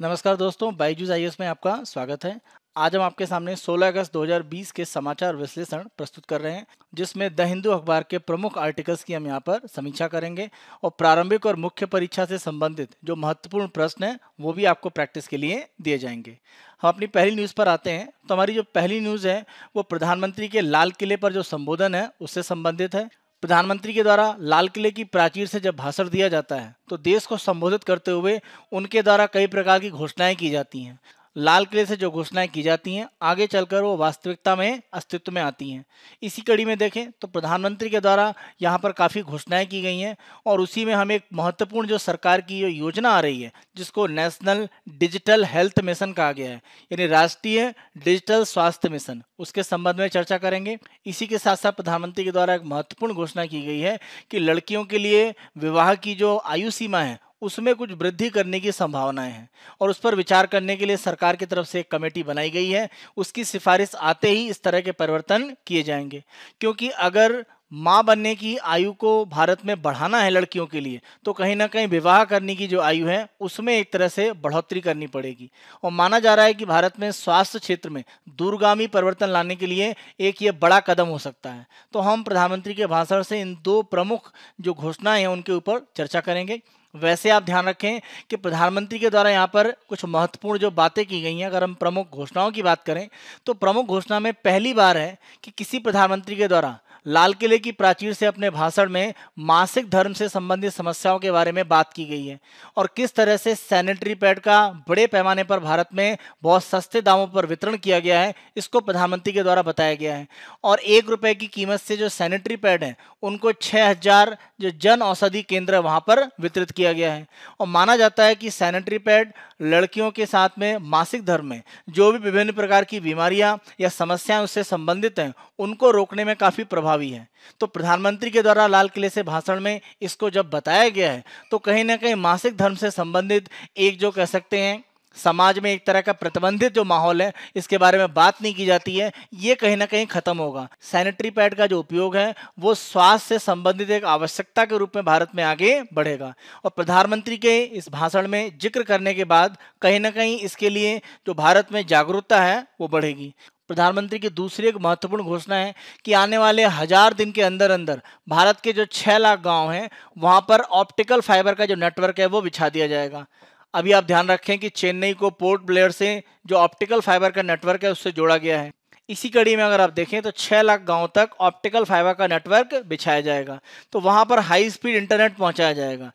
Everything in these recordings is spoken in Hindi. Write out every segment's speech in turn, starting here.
नमस्कार दोस्तों बाईजूज आई में आपका स्वागत है आज हम आपके सामने 16 अगस्त 2020 के समाचार विश्लेषण प्रस्तुत कर रहे हैं जिसमें द हिंदू अखबार के प्रमुख आर्टिकल्स की हम यहाँ पर समीक्षा करेंगे और प्रारंभिक और मुख्य परीक्षा से संबंधित जो महत्वपूर्ण प्रश्न हैं वो भी आपको प्रैक्टिस के लिए दिए जाएंगे हम अपनी पहली न्यूज़ पर आते हैं तो हमारी जो पहली न्यूज़ है वो प्रधानमंत्री के लाल किले पर जो संबोधन है उससे संबंधित है प्रधानमंत्री के द्वारा लाल किले की प्राचीर से जब भाषण दिया जाता है तो देश को संबोधित करते हुए उनके द्वारा कई प्रकार की घोषणाएं की जाती हैं लाल किले से जो घोषणाएं की जाती हैं आगे चलकर वो वास्तविकता में अस्तित्व में आती हैं इसी कड़ी में देखें तो प्रधानमंत्री के द्वारा यहाँ पर काफ़ी घोषणाएं की गई हैं और उसी में हमें एक महत्वपूर्ण जो सरकार की जो योजना आ रही है जिसको नेशनल डिजिटल हेल्थ मिशन कहा गया है यानी राष्ट्रीय डिजिटल स्वास्थ्य मिशन उसके संबंध में चर्चा करेंगे इसी के साथ साथ प्रधानमंत्री के द्वारा एक महत्वपूर्ण घोषणा की गई है कि लड़कियों के लिए विवाह की जो आयु सीमा है उसमें कुछ वृद्धि करने की संभावनाएं हैं और उस पर विचार करने के लिए सरकार की तरफ से एक कमेटी बनाई गई है उसकी सिफारिश आते ही इस तरह के परिवर्तन किए जाएंगे क्योंकि अगर माँ बनने की आयु को भारत में बढ़ाना है लड़कियों के लिए तो कहीं ना कहीं विवाह करने की जो आयु है उसमें एक तरह से बढ़ोतरी करनी पड़ेगी और माना जा रहा है कि भारत में स्वास्थ्य क्षेत्र में दूरगामी परिवर्तन लाने के लिए एक ये बड़ा कदम हो सकता है तो हम प्रधानमंत्री के भाषण से इन दो प्रमुख जो घोषणाएं हैं उनके ऊपर चर्चा करेंगे वैसे आप ध्यान रखें कि प्रधानमंत्री के द्वारा यहाँ पर कुछ महत्वपूर्ण जो बातें की गई हैं अगर हम प्रमुख घोषणाओं की बात करें तो प्रमुख घोषणा में पहली बार है कि किसी प्रधानमंत्री के द्वारा लाल किले की प्राचीर से अपने भाषण में मासिक धर्म से संबंधित समस्याओं के बारे में बात की गई है और किस तरह से सैनिटरी पैड का बड़े पैमाने पर भारत में बहुत सस्ते दामों पर वितरण किया गया है इसको प्रधानमंत्री के द्वारा बताया गया है और एक रुपये की कीमत से जो सैनिटरी पैड हैं उनको छः हज़ार जो जन औषधि केंद्र वहाँ पर वितरित किया गया है और माना जाता है कि सैनिटरी पैड लड़कियों के साथ में मासिक धर्म में जो भी विभिन्न प्रकार की बीमारियाँ या समस्याएं उससे संबंधित हैं उनको रोकने में काफ़ी प्रभावी है तो प्रधानमंत्री के द्वारा लाल किले से भाषण में इसको जब बताया गया है तो कहीं ना कहीं मासिक धर्म से संबंधित एक जो कह सकते हैं समाज में एक तरह का प्रतिबंधित जो माहौल है इसके बारे में बात नहीं की जाती है ये कहीं ना कहीं खत्म होगा सैनिटरी पैड का जो उपयोग है वो स्वास्थ्य से संबंधित एक आवश्यकता के रूप में भारत में आगे बढ़ेगा और प्रधानमंत्री के इस भाषण में जिक्र करने के बाद कहीं ना कहीं इसके लिए जो भारत में जागरूकता है वो बढ़ेगी प्रधानमंत्री की दूसरी एक महत्वपूर्ण घोषणा है कि आने वाले हजार दिन के अंदर अंदर भारत के जो छः लाख गांव हैं वहां पर ऑप्टिकल फाइबर का जो नेटवर्क है वो बिछा दिया जाएगा अभी आप ध्यान रखें कि चेन्नई को पोर्ट ब्लेयर से जो ऑप्टिकल फाइबर का नेटवर्क है उससे जोड़ा गया है इसी कड़ी में अगर आप देखें तो 6 लाख गांव तक ऑप्टिकल फाइबर का नेटवर्क बिछाया जाएगा तो वहां पर हाई स्पीड इंटरनेट पहुंचाया जाएगा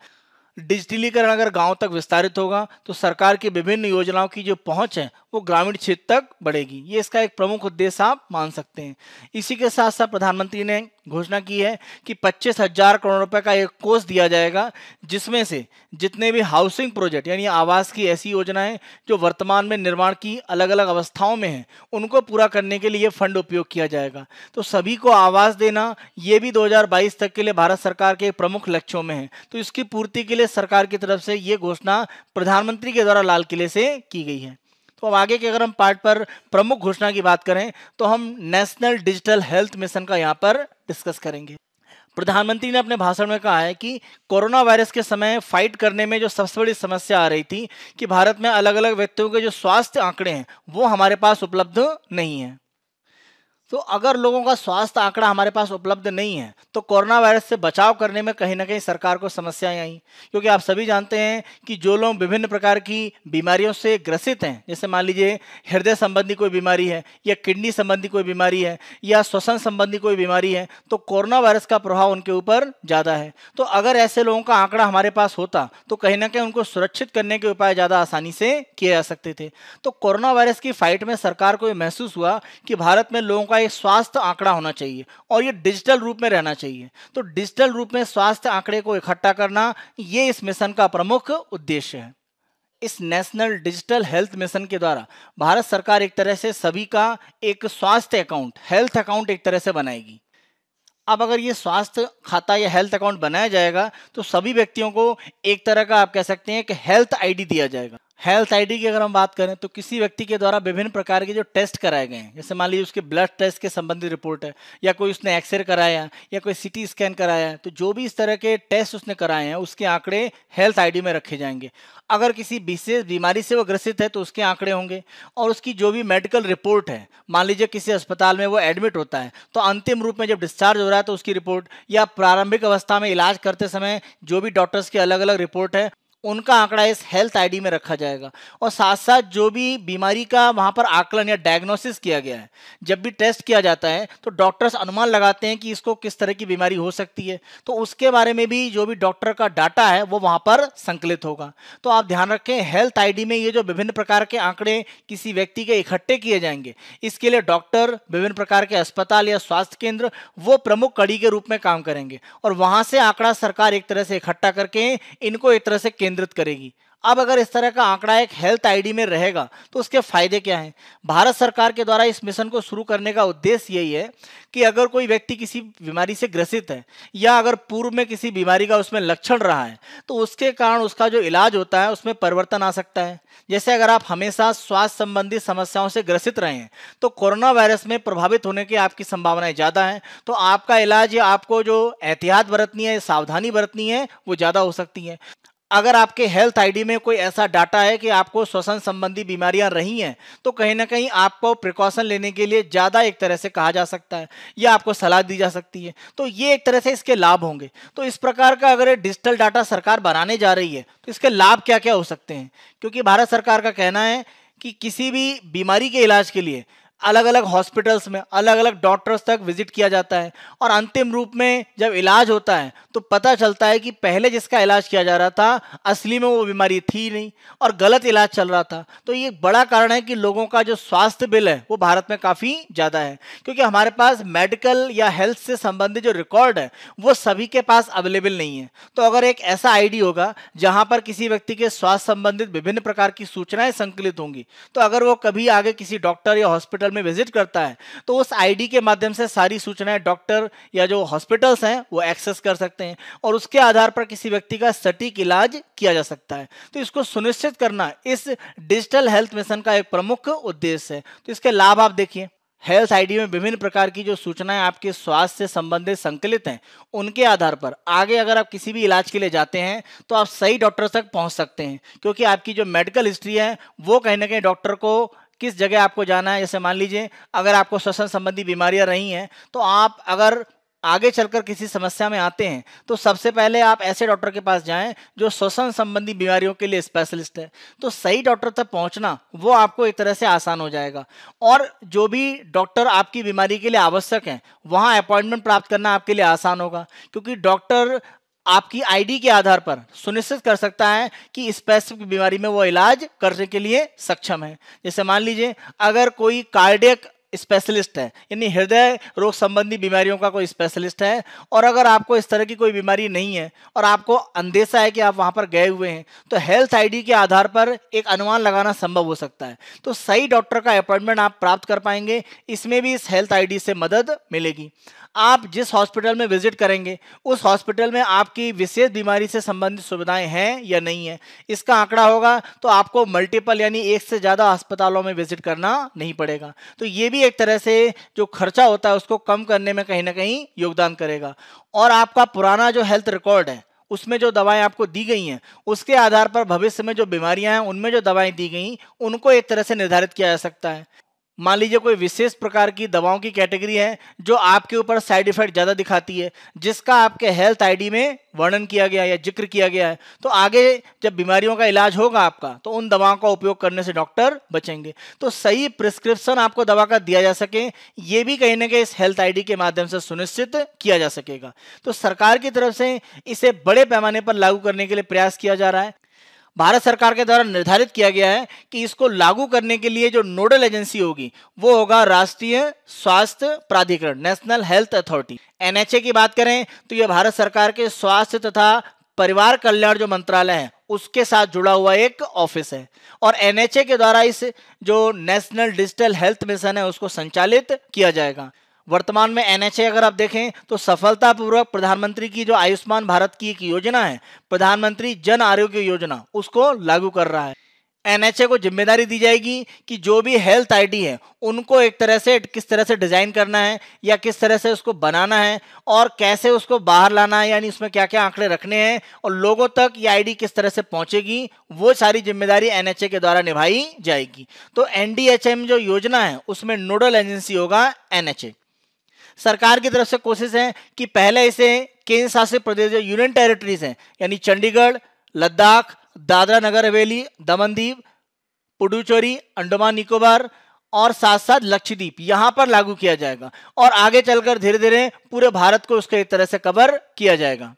डिजिटलीकरण अगर गांव तक विस्तारित होगा तो सरकार की विभिन्न योजनाओं की जो पहुंच है वो ग्रामीण क्षेत्र तक बढ़ेगी ये इसका एक प्रमुख उद्देश्य आप मान सकते हैं इसी के साथ साथ प्रधानमंत्री ने घोषणा की है कि पच्चीस हजार करोड़ रुपए का एक कोष दिया जाएगा जिसमें से जितने भी हाउसिंग प्रोजेक्ट यानी आवास की ऐसी योजनाएं जो वर्तमान में निर्माण की अलग अलग अवस्थाओं में हैं उनको पूरा करने के लिए फंड उपयोग किया जाएगा तो सभी को आवास देना ये भी 2022 तक के लिए भारत सरकार के प्रमुख लक्ष्यों में है तो इसकी पूर्ति के लिए सरकार की तरफ से ये घोषणा प्रधानमंत्री के द्वारा लाल किले से की गई है तो अब आगे के अगर हम पार्ट पर प्रमुख घोषणा की बात करें तो हम नेशनल डिजिटल हेल्थ मिशन का यहाँ पर डिस्कस करेंगे प्रधानमंत्री ने अपने भाषण में कहा है कि कोरोना वायरस के समय फाइट करने में जो सबसे बड़ी समस्या आ रही थी कि भारत में अलग अलग व्यक्तियों के जो स्वास्थ्य आंकड़े हैं वो हमारे पास उपलब्ध नहीं है तो अगर लोगों का स्वास्थ्य आंकड़ा हमारे पास उपलब्ध नहीं है तो कोरोना वायरस से बचाव करने में कहीं ना कहीं सरकार को समस्याएं आई क्योंकि आप सभी जानते हैं कि जो लोग विभिन्न प्रकार की बीमारियों से ग्रसित हैं जैसे मान लीजिए हृदय संबंधी कोई बीमारी है या किडनी संबंधी कोई बीमारी है या श्वसन संबंधी कोई बीमारी है तो कोरोना वायरस का प्रभाव उनके ऊपर ज़्यादा है तो अगर ऐसे लोगों का आंकड़ा हमारे पास होता तो कहीं ना कहीं उनको सुरक्षित करने के उपाय ज़्यादा आसानी से किए जा सकते थे तो कोरोना वायरस की फाइट में सरकार को यह महसूस हुआ कि भारत में लोगों का एक स्वास्थ्य आंकड़ा होना चाहिए और ये डिजिटल रूप में रहना चाहिए तो डिजिटल रूप में स्वास्थ्य आंकड़े को इकट्ठा करना ये इस मिशन का प्रमुख उद्देश्य है इस नेशनल डिजिटल हेल्थ मिशन के द्वारा भारत सरकार एक तरह से सभी का एक स्वास्थ्य अकाउंट हेल्थ अकाउंट एक तरह से बनाएगी अब अगर ये स्वास्थ्य खाता या हेल्थ अकाउंट बनाया जाएगा तो सभी व्यक्तियों को एक तरह का आप कह सकते हैं कि हेल्थ आईडी दिया जाएगा हेल्थ आईडी की अगर हम बात करें तो किसी व्यक्ति के द्वारा विभिन्न प्रकार के जो टेस्ट कराए गए हैं जैसे मान लीजिए उसके ब्लड टेस्ट के संबंधित रिपोर्ट है या कोई उसने एक्सरे कराया या कोई सीटी स्कैन कराया तो जो भी इस तरह के टेस्ट उसने कराए हैं उसके आंकड़े हेल्थ आईडी में रखे जाएंगे अगर किसी विशेष बीमारी से वो ग्रसित है तो उसके आंकड़े होंगे और उसकी जो भी मेडिकल रिपोर्ट है मान लीजिए किसी अस्पताल में वो एडमिट होता है तो अंतिम रूप में जब डिस्चार्ज हो रहा है तो उसकी रिपोर्ट या प्रारंभिक अवस्था में इलाज करते समय जो भी डॉक्टर्स की अलग अलग रिपोर्ट है उनका आंकड़ा इस हेल्थ आईडी में रखा जाएगा और साथ साथ जो भी बीमारी का वहाँ पर आकलन या डायग्नोसिस किया गया है जब भी टेस्ट किया जाता है तो डॉक्टर्स अनुमान लगाते हैं कि इसको किस तरह की बीमारी हो सकती है तो उसके बारे में भी जो भी डॉक्टर का डाटा है वो वहाँ पर संकलित होगा तो आप ध्यान रखें हेल्थ आई में ये जो विभिन्न प्रकार के आंकड़े किसी व्यक्ति के इकट्ठे किए जाएंगे इसके लिए डॉक्टर विभिन्न प्रकार के अस्पताल या स्वास्थ्य केंद्र वो प्रमुख कड़ी के रूप में काम करेंगे और वहाँ से आंकड़ा सरकार एक तरह से इकट्ठा करके इनको एक तरह से केंद्र केंद्रित करेगी अब अगर इस तरह का आंकड़ा एक हेल्थ आईडी में रहेगा तो उसके फायदे क्या हैं भारत सरकार के द्वारा इस मिशन को शुरू करने का उद्देश्य यही है कि अगर कोई व्यक्ति किसी बीमारी से ग्रसित है या अगर पूर्व में किसी बीमारी का उसमें लक्षण रहा है तो उसके कारण उसका जो इलाज होता है उसमें परिवर्तन आ सकता है जैसे अगर आप हमेशा स्वास्थ्य संबंधी समस्याओं से ग्रसित रहे हैं तो कोरोना वायरस में प्रभावित होने की आपकी संभावनाएं ज़्यादा हैं तो आपका इलाज या आपको जो एहतियात बरतनी है सावधानी बरतनी है वो ज़्यादा हो सकती है अगर आपके हेल्थ आईडी में कोई ऐसा डाटा है कि आपको श्वसन संबंधी बीमारियां रही हैं तो कहीं ना कहीं आपको प्रिकॉशन लेने के लिए ज़्यादा एक तरह से कहा जा सकता है या आपको सलाह दी जा सकती है तो ये एक तरह से इसके लाभ होंगे तो इस प्रकार का अगर डिजिटल डाटा सरकार बनाने जा रही है तो इसके लाभ क्या क्या हो सकते हैं क्योंकि भारत सरकार का कहना है कि किसी भी बीमारी के इलाज के लिए अलग अलग हॉस्पिटल्स में अलग अलग डॉक्टर्स तक विजिट किया जाता है और अंतिम रूप में जब इलाज होता है तो पता चलता है कि पहले जिसका इलाज किया जा रहा था असली में वो बीमारी थी नहीं और गलत इलाज चल रहा था तो ये बड़ा कारण है कि लोगों का जो स्वास्थ्य बिल है वो भारत में काफ़ी ज़्यादा है क्योंकि हमारे पास मेडिकल या हेल्थ से संबंधित जो रिकॉर्ड है वो सभी के पास अवेलेबल नहीं है तो अगर एक ऐसा आई होगा जहाँ पर किसी व्यक्ति के स्वास्थ्य संबंधित विभिन्न प्रकार की सूचनाएँ संकलित होंगी तो अगर वो कभी आगे किसी डॉक्टर या हॉस्पिटल हॉस्पिटल में विजिट करता है तो उस आईडी के माध्यम से सारी सूचनाएं डॉक्टर या जो हॉस्पिटल्स हैं वो एक्सेस कर सकते हैं और उसके आधार पर किसी व्यक्ति का सटीक इलाज किया जा सकता है तो इसको सुनिश्चित करना इस डिजिटल हेल्थ मिशन का एक प्रमुख उद्देश्य है तो इसके लाभ आप देखिए हेल्थ आईडी में विभिन्न प्रकार की जो सूचनाएं आपके स्वास्थ्य से संबंधित संकलित हैं उनके आधार पर आगे अगर आप किसी भी इलाज के लिए जाते हैं तो आप सही डॉक्टर तक पहुंच सकते हैं क्योंकि आपकी जो मेडिकल हिस्ट्री है वो कहीं ना कहीं डॉक्टर को किस जगह आपको जाना है जैसे मान लीजिए अगर आपको श्वसन संबंधी बीमारियां रही हैं तो आप अगर आगे चलकर किसी समस्या में आते हैं तो सबसे पहले आप ऐसे डॉक्टर के पास जाएं जो श्वसन संबंधी बीमारियों के लिए स्पेशलिस्ट है तो सही डॉक्टर तक पहुंचना वो आपको एक तरह से आसान हो जाएगा और जो भी डॉक्टर आपकी बीमारी के लिए आवश्यक हैं वहां अपॉइंटमेंट प्राप्त करना आपके लिए आसान होगा क्योंकि डॉक्टर आपकी आईडी के आधार पर सुनिश्चित कर सकता है कि स्पेसिफिक बीमारी में वो इलाज करने के लिए सक्षम है जैसे मान लीजिए अगर कोई कार्डियक स्पेशलिस्ट है यानी हृदय रोग संबंधी बीमारियों का कोई स्पेशलिस्ट है और अगर आपको इस तरह की कोई बीमारी नहीं है और आपको अंदेशा है कि आप वहाँ पर गए हुए हैं तो हेल्थ आईडी के आधार पर एक अनुमान लगाना संभव हो सकता है तो सही डॉक्टर का अपॉइंटमेंट आप प्राप्त कर पाएंगे इसमें भी इस हेल्थ आईडी से मदद मिलेगी आप जिस हॉस्पिटल में विजिट करेंगे उस हॉस्पिटल में आपकी विशेष बीमारी से संबंधित सुविधाएं हैं या नहीं है इसका आंकड़ा होगा तो आपको मल्टीपल यानी एक से ज़्यादा अस्पतालों में विजिट करना नहीं पड़ेगा तो ये भी एक तरह से जो खर्चा होता है उसको कम करने में कहीं ना कहीं योगदान करेगा और आपका पुराना जो हेल्थ रिकॉर्ड है उसमें जो दवाएं आपको दी गई हैं उसके आधार पर भविष्य में जो बीमारियां हैं उनमें जो दवाएं दी गई उनको एक तरह से निर्धारित किया जा सकता है मान लीजिए कोई विशेष प्रकार की दवाओं की कैटेगरी है जो आपके ऊपर साइड इफेक्ट ज़्यादा दिखाती है जिसका आपके हेल्थ आईडी में वर्णन किया गया या जिक्र किया गया है तो आगे जब बीमारियों का इलाज होगा आपका तो उन दवाओं का उपयोग करने से डॉक्टर बचेंगे तो सही प्रिस्क्रिप्शन आपको दवा का दिया जा सके ये भी कहीं ना कहीं इस हेल्थ आई के माध्यम से सुनिश्चित किया जा सकेगा तो सरकार की तरफ से इसे बड़े पैमाने पर लागू करने के लिए प्रयास किया जा रहा है भारत सरकार के द्वारा निर्धारित किया गया है कि इसको लागू करने के लिए जो नोडल एजेंसी होगी वो होगा राष्ट्रीय स्वास्थ्य प्राधिकरण नेशनल हेल्थ अथॉरिटी एनएचए की बात करें तो यह भारत सरकार के स्वास्थ्य तथा परिवार कल्याण जो मंत्रालय है उसके साथ जुड़ा हुआ एक ऑफिस है और एनएचए के द्वारा इस जो नेशनल डिजिटल हेल्थ मिशन है उसको संचालित किया जाएगा वर्तमान में एनएचए अगर आप देखें तो सफलतापूर्वक प्रधानमंत्री की जो आयुष्मान भारत की एक योजना है प्रधानमंत्री जन आरोग्य योजना उसको लागू कर रहा है एनएचए को जिम्मेदारी दी जाएगी कि जो भी हेल्थ आईडी है उनको एक तरह से किस तरह से डिज़ाइन करना है या किस तरह से उसको बनाना है और कैसे उसको बाहर लाना है यानी उसमें क्या क्या आंकड़े रखने हैं और लोगों तक ये आईडी किस तरह से पहुंचेगी वो सारी जिम्मेदारी एनएचए के द्वारा निभाई जाएगी तो एनडीएचएम जो योजना है उसमें नोडल एजेंसी होगा एनएचए सरकार की तरफ से कोशिश है कि पहले इसे केंद्र शासित प्रदेश जो यूनियन टेरिटरीज हैं यानी चंडीगढ़ लद्दाख दादरा नगर हवेली दमनदीप पुडुचेरी अंडमान निकोबार और साथ साथ लक्षद्वीप यहां पर लागू किया जाएगा और आगे चलकर धीरे धीरे पूरे भारत को उसके एक तरह से कवर किया जाएगा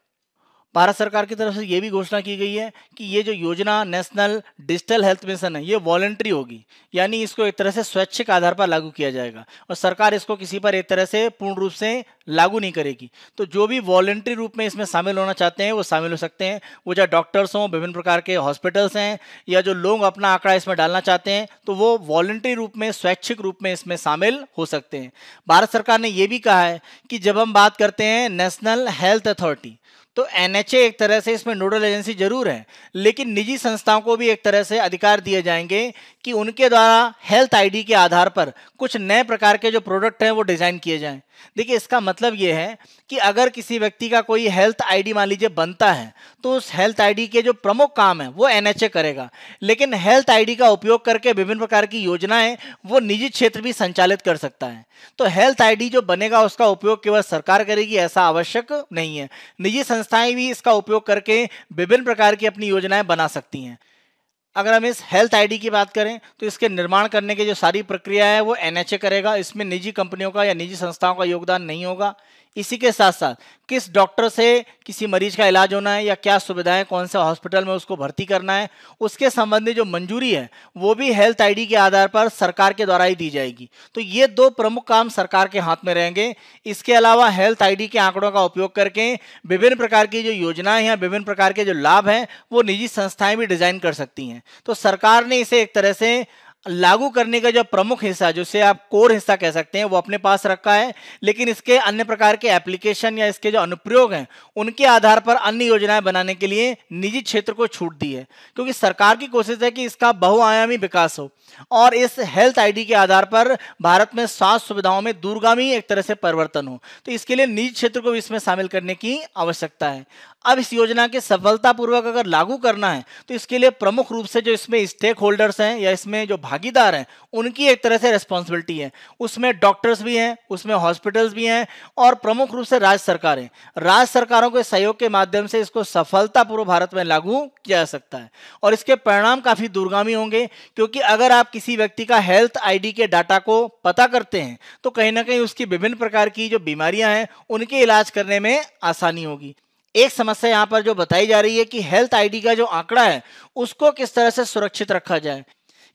भारत सरकार की तरफ से ये भी घोषणा की गई है कि ये जो योजना नेशनल डिजिटल हेल्थ मिशन है ये वॉलेंट्री होगी यानी इसको एक तरह से स्वैच्छिक आधार पर लागू किया जाएगा और सरकार इसको किसी पर एक तरह से पूर्ण रूप से लागू नहीं करेगी तो जो भी वॉलेंट्री रूप में इसमें शामिल होना चाहते हैं वो शामिल हो सकते हैं वो चाहे डॉक्टर्स हों विभिन्न प्रकार के हॉस्पिटल्स हैं या जो लोग अपना आंकड़ा इसमें डालना चाहते हैं तो वो वॉलेंट्री रूप में स्वैच्छिक रूप में इसमें शामिल हो सकते हैं भारत सरकार ने ये भी कहा है कि जब हम बात करते हैं नेशनल हेल्थ अथॉरिटी तो एनएचए एक तरह से इसमें नोडल एजेंसी जरूर है लेकिन निजी संस्थाओं को भी एक तरह से अधिकार दिए जाएंगे कि उनके द्वारा हेल्थ आईडी के आधार पर कुछ नए प्रकार के जो प्रोडक्ट हैं वो डिज़ाइन किए जाएं देखिए इसका मतलब ये है कि अगर किसी व्यक्ति का कोई हेल्थ आईडी मान लीजिए बनता है तो उस हेल्थ आईडी के जो प्रमुख काम है वो एनएचए करेगा लेकिन हेल्थ आईडी का उपयोग करके विभिन्न प्रकार की योजनाएं वो निजी क्षेत्र भी संचालित कर सकता है तो हेल्थ आईडी जो बनेगा उसका उपयोग केवल सरकार करेगी ऐसा आवश्यक नहीं है निजी संस्थाएं भी इसका उपयोग करके विभिन्न प्रकार की अपनी योजनाएं बना सकती हैं अगर हम इस हेल्थ आईडी की बात करें तो इसके निर्माण करने की जो सारी प्रक्रिया है वो एनएचए करेगा इसमें निजी कंपनियों का या निजी संस्थाओं का योगदान नहीं होगा इसी के साथ साथ किस डॉक्टर से किसी मरीज का इलाज होना है या क्या सुविधाएं कौन से हॉस्पिटल में उसको भर्ती करना है उसके संबंधी जो मंजूरी है वो भी हेल्थ आईडी के आधार पर सरकार के द्वारा ही दी जाएगी तो ये दो प्रमुख काम सरकार के हाथ में रहेंगे इसके अलावा हेल्थ आईडी के आंकड़ों का उपयोग करके विभिन्न प्रकार की जो योजनाएं हैं विभिन्न प्रकार के जो लाभ हैं वो निजी संस्थाएं भी डिजाइन कर सकती हैं तो सरकार ने इसे एक तरह से लागू करने का जो प्रमुख हिस्सा से आप कोर हिस्सा कह सकते हैं वो अपने पास रखा है लेकिन इसके अन्य प्रकार के एप्लीकेशन या इसके जो अनुप्रयोग हैं उनके आधार पर अन्य योजनाएं बनाने के लिए निजी क्षेत्र को छूट दी है क्योंकि सरकार की कोशिश है कि इसका बहुआयामी विकास हो और इस हेल्थ आईडी के आधार पर भारत में स्वास्थ्य सुविधाओं में दूरगामी एक तरह से परिवर्तन हो तो इसके लिए निजी क्षेत्र को भी इसमें शामिल करने की आवश्यकता है अब इस योजना के सफलतापूर्वक अगर लागू करना है तो इसके लिए प्रमुख रूप से जो इसमें स्टेक होल्डर्स हैं या इसमें जो भागीदार हैं उनकी एक तरह से रिस्पॉन्सिबिलिटी है उसमें डॉक्टर्स भी हैं उसमें हॉस्पिटल्स भी हैं और प्रमुख रूप से राज्य सरकारें राज्य सरकारों के सहयोग के माध्यम से इसको सफलतापूर्वक भारत में लागू किया जा सकता है और इसके परिणाम काफ़ी दूरगामी होंगे क्योंकि अगर आप किसी व्यक्ति का हेल्थ आई के डाटा को पता करते हैं तो कहीं ना कहीं उसकी विभिन्न प्रकार की जो बीमारियाँ हैं उनके इलाज करने में आसानी होगी एक समस्या यहाँ पर जो बताई जा रही है कि हेल्थ आईडी का जो आंकड़ा है उसको किस तरह से सुरक्षित रखा जाए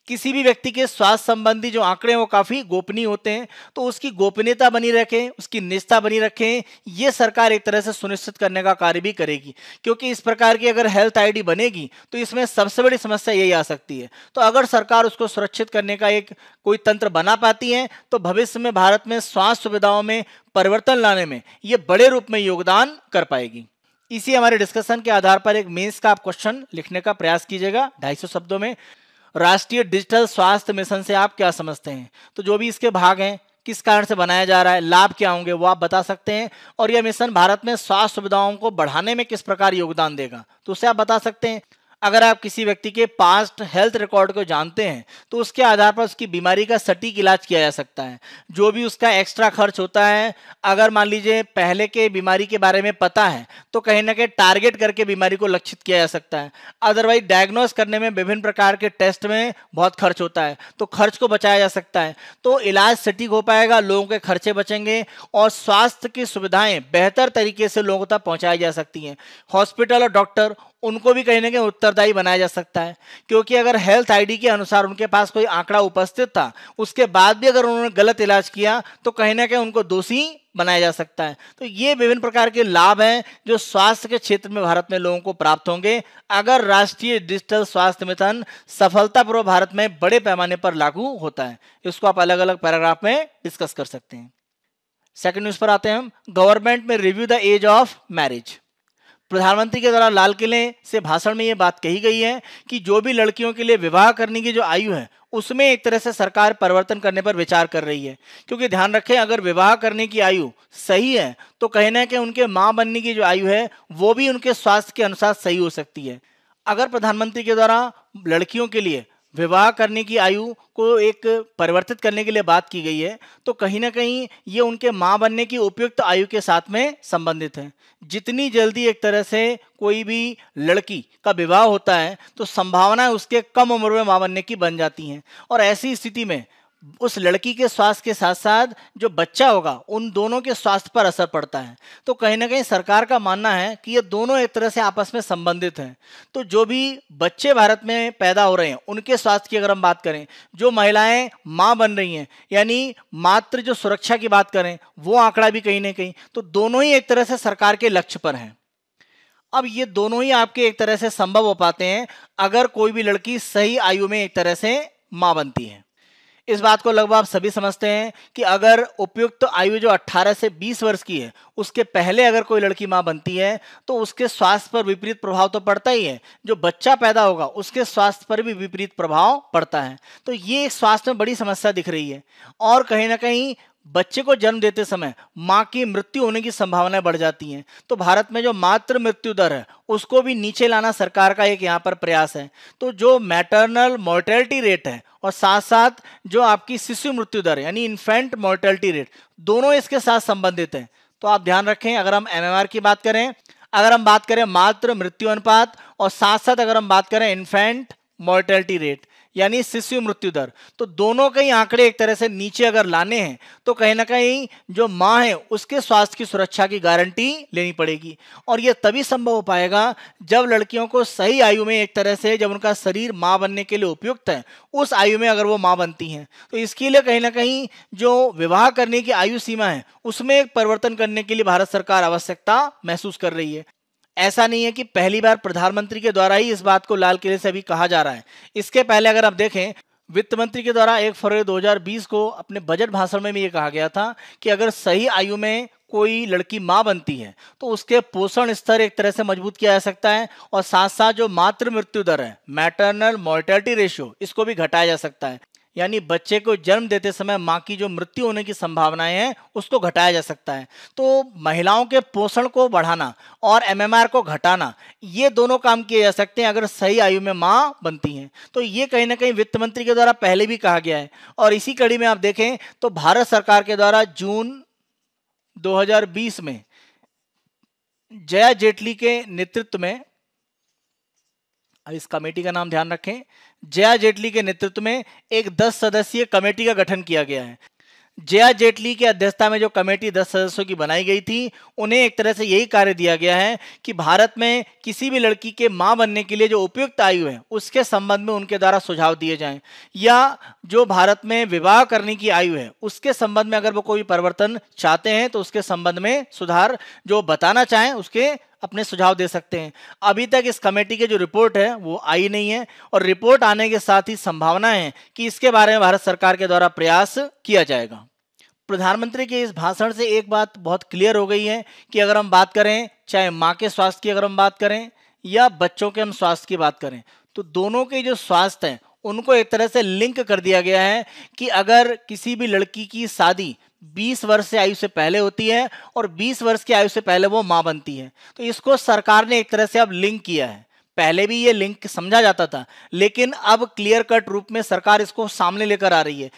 किसी भी व्यक्ति के स्वास्थ्य संबंधी जो आंकड़े हैं वो काफ़ी गोपनीय होते हैं तो उसकी गोपनीयता बनी रखें उसकी निष्ठा बनी रखें ये सरकार एक तरह से सुनिश्चित करने का कार्य भी करेगी क्योंकि इस प्रकार की अगर हेल्थ आईडी बनेगी तो इसमें सबसे बड़ी समस्या यही आ सकती है तो अगर सरकार उसको सुरक्षित करने का एक कोई तंत्र बना पाती है तो भविष्य में भारत में स्वास्थ्य सुविधाओं में परिवर्तन लाने में ये बड़े रूप में योगदान कर पाएगी इसी हमारे डिस्कशन के आधार पर एक मेंस का आप क्वेश्चन लिखने का प्रयास कीजिएगा ढाई शब्दों में राष्ट्रीय डिजिटल स्वास्थ्य मिशन से आप क्या समझते हैं तो जो भी इसके भाग हैं किस कारण से बनाया जा रहा है लाभ क्या होंगे वो आप बता सकते हैं और यह मिशन भारत में स्वास्थ्य सुविधाओं को बढ़ाने में किस प्रकार योगदान देगा तो उसे आप बता सकते हैं अगर आप किसी व्यक्ति के पास्ट हेल्थ रिकॉर्ड को जानते हैं तो उसके आधार पर उसकी बीमारी का सटीक इलाज किया जा सकता है जो भी उसका एक्स्ट्रा खर्च होता है अगर मान लीजिए पहले के बीमारी के बारे में पता है तो कहीं ना कहीं टारगेट करके बीमारी को लक्षित किया जा सकता है अदरवाइज डायग्नोस करने में विभिन्न प्रकार के टेस्ट में बहुत खर्च होता है तो खर्च को बचाया जा सकता है तो इलाज सटीक हो पाएगा लोगों के खर्चे बचेंगे और स्वास्थ्य की सुविधाएं बेहतर तरीके से लोगों तक पहुंचाई जा सकती हैं हॉस्पिटल और डॉक्टर उनको भी कहीं ना कहीं उत्तरदायी बनाया जा सकता है क्योंकि अगर हेल्थ आईडी के अनुसार उनके पास कोई आंकड़ा उपस्थित था उसके बाद भी अगर उन्होंने गलत इलाज किया तो कहीं ना कहीं उनको दोषी बनाया जा सकता है तो ये विभिन्न प्रकार के लाभ हैं जो स्वास्थ्य के क्षेत्र में भारत में लोगों को प्राप्त होंगे अगर राष्ट्रीय डिजिटल स्वास्थ्य मिशन सफलतापूर्वक भारत में बड़े पैमाने पर लागू होता है इसको आप अलग अलग पैराग्राफ में डिस्कस कर सकते हैं सेकेंड न्यूज पर आते हैं हम गवर्नमेंट में review the age of marriage प्रधानमंत्री के द्वारा लाल किले से भाषण में ये बात कही गई है कि जो भी लड़कियों के लिए विवाह करने की जो आयु है उसमें एक तरह से सरकार परिवर्तन करने पर विचार कर रही है क्योंकि ध्यान रखें अगर विवाह करने की आयु सही है तो कहना है कि उनके माँ बनने की जो आयु है वो भी उनके स्वास्थ्य के अनुसार सही हो सकती है अगर प्रधानमंत्री के द्वारा लड़कियों के लिए विवाह करने की आयु को एक परिवर्तित करने के लिए बात की गई है तो कहीं ना कहीं ये उनके माँ बनने की उपयुक्त आयु के साथ में संबंधित है जितनी जल्दी एक तरह से कोई भी लड़की का विवाह होता है तो संभावना उसके कम उम्र में माँ बनने की बन जाती हैं और ऐसी स्थिति में उस लड़की के स्वास्थ्य के साथ साथ जो बच्चा होगा उन दोनों के स्वास्थ्य पर असर पड़ता है तो कहीं ना कहीं सरकार का मानना है कि ये दोनों एक तरह से आपस में संबंधित हैं तो जो भी बच्चे भारत में पैदा हो रहे हैं उनके स्वास्थ्य की अगर हम बात करें जो महिलाएं माँ बन रही हैं यानी मात्र जो सुरक्षा की बात करें वो आंकड़ा भी कहीं ना कहीं तो दोनों ही एक तरह से सरकार के लक्ष्य पर हैं अब ये दोनों ही आपके एक तरह से संभव हो पाते हैं अगर कोई भी लड़की सही आयु में एक तरह से माँ बनती है इस बात को लगभग आप सभी समझते हैं कि अगर उपयुक्त तो आयु जो 18 से 20 वर्ष की है उसके पहले अगर कोई लड़की मां बनती है तो उसके स्वास्थ्य पर विपरीत प्रभाव तो पड़ता ही है जो बच्चा पैदा होगा उसके स्वास्थ्य पर भी विपरीत प्रभाव पड़ता है तो ये स्वास्थ्य में बड़ी समस्या दिख रही है और कहीं ना कहीं बच्चे को जन्म देते समय माँ की मृत्यु होने की संभावनाएं बढ़ जाती हैं तो भारत में जो मातृ मृत्यु दर है उसको भी नीचे लाना सरकार का एक यहाँ पर प्रयास है तो जो मैटरनल मोर्टेलिटी रेट है और साथ साथ जो आपकी शिशु मृत्यु दर यानी इन्फेंट मोर्टेलिटी रेट दोनों इसके साथ संबंधित हैं तो आप ध्यान रखें अगर हम एम की बात करें अगर हम बात करें मातृ मृत्यु अनुपात और साथ साथ अगर हम बात करें इन्फेंट मोर्टेलिटी रेट यानी शिशु मृत्यु दर तो दोनों के ही आंकड़े एक तरह से नीचे अगर लाने हैं तो कहीं ना कहीं जो माँ है उसके स्वास्थ्य की सुरक्षा की गारंटी लेनी पड़ेगी और यह तभी संभव हो पाएगा जब लड़कियों को सही आयु में एक तरह से जब उनका शरीर माँ बनने के लिए उपयुक्त है उस आयु में अगर वो माँ बनती हैं तो इसके लिए कहीं ना कहीं जो विवाह करने की आयु सीमा है उसमें एक परिवर्तन करने के लिए भारत सरकार आवश्यकता महसूस कर रही है ऐसा नहीं है कि पहली बार प्रधानमंत्री के द्वारा ही इस बात को लाल किले से अभी कहा जा रहा है इसके पहले अगर आप देखें वित्त मंत्री के द्वारा एक फरवरी 2020 को अपने बजट भाषण में भी ये कहा गया था कि अगर सही आयु में कोई लड़की माँ बनती है तो उसके पोषण स्तर एक तरह से मजबूत किया जा सकता है और साथ साथ जो मातृ मृत्यु दर है मैटरनल मोर्टेलिटी रेशियो इसको भी घटाया जा सकता है यानी बच्चे को जन्म देते समय माँ की जो मृत्यु होने की संभावनाएं हैं उसको घटाया जा सकता है तो महिलाओं के पोषण को बढ़ाना और एमएमआर को घटाना ये दोनों काम किए जा सकते हैं अगर सही आयु में माँ बनती हैं तो ये कहीं ना कहीं वित्त मंत्री के द्वारा पहले भी कहा गया है और इसी कड़ी में आप देखें तो भारत सरकार के द्वारा जून दो में जया जेटली के नेतृत्व में इस कमेटी का नाम ध्यान रखें जया जेटली के नेतृत्व में एक दस सदस्यीय कमेटी का गठन किया गया है जया जेटली की अध्यक्षता में जो कमेटी दस सदस्यों की बनाई गई थी उन्हें एक तरह से यही कार्य दिया गया है कि भारत में किसी भी लड़की के मां बनने के लिए जो उपयुक्त आयु है उसके संबंध में उनके द्वारा सुझाव दिए जाएं या जो भारत में विवाह करने की आयु है उसके संबंध में अगर वो कोई परिवर्तन चाहते हैं तो उसके संबंध में सुधार जो बताना चाहें उसके अपने सुझाव दे सकते हैं अभी तक इस कमेटी की जो रिपोर्ट है वो आई नहीं है और रिपोर्ट आने के साथ ही संभावना है कि इसके बारे में भारत सरकार के द्वारा प्रयास किया जाएगा प्रधानमंत्री के इस भाषण से एक बात बहुत क्लियर हो गई है कि अगर हम बात करें चाहे माँ के स्वास्थ्य की अगर हम बात करें या बच्चों के हम स्वास्थ्य की बात करें तो दोनों के जो स्वास्थ्य हैं उनको एक तरह से लिंक कर दिया गया है कि अगर किसी भी लड़की की शादी 20 वर्ष से आयु से पहले होती है और 20 वर्ष की आयु से पहले वो माँ बनती है तो इसको सरकार ने एक तरह से अब लिंक किया है पहले भी ये लिंक समझा जाता था लेकिन अब क्लियर कट रूप में सरकार इसको सामने लेकर आ रही है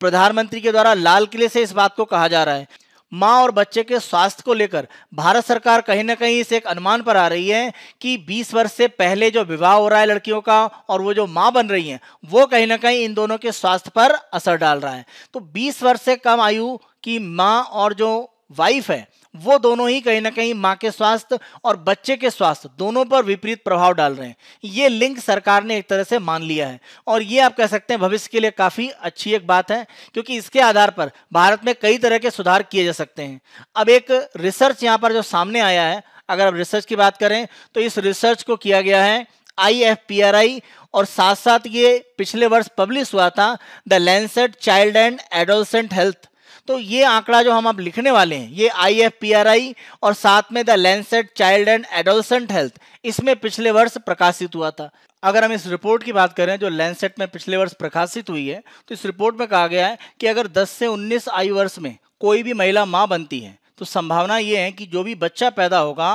प्रधानमंत्री के द्वारा लाल किले से इस बात को कहा जा रहा है माँ और बच्चे के स्वास्थ्य को लेकर भारत सरकार कहीं ना कहीं इस एक अनुमान पर आ रही है कि 20 वर्ष से पहले जो विवाह हो रहा है लड़कियों का और वो जो माँ बन रही हैं वो कहीं ना कहीं इन दोनों के स्वास्थ्य पर असर डाल रहा है तो 20 वर्ष से कम आयु की माँ और जो वाइफ है वो दोनों ही कहीं ना कहीं मां के स्वास्थ्य और बच्चे के स्वास्थ्य दोनों पर विपरीत प्रभाव डाल रहे हैं ये लिंक सरकार ने एक तरह से मान लिया है और ये आप कह सकते हैं भविष्य के लिए काफ़ी अच्छी एक बात है क्योंकि इसके आधार पर भारत में कई तरह के सुधार किए जा सकते हैं अब एक रिसर्च यहाँ पर जो सामने आया है अगर आप रिसर्च की बात करें तो इस रिसर्च को किया गया है आई और साथ साथ ये पिछले वर्ष पब्लिश हुआ था the Lancet child and adolescent health तो ये आंकड़ा जो हम अब लिखने वाले हैं ये I F P R I और साथ में the Lancet child and adolescent health इसमें पिछले वर्ष प्रकाशित हुआ था अगर हम इस रिपोर्ट की बात करें जो लैंडसेट में पिछले वर्ष प्रकाशित हुई है तो इस रिपोर्ट में कहा गया है कि अगर 10 से 19 आयु वर्ष में कोई भी महिला माँ बनती है तो संभावना ये है कि जो भी बच्चा पैदा होगा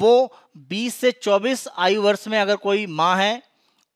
वो 20 से 24 आयु वर्ष में अगर कोई माँ है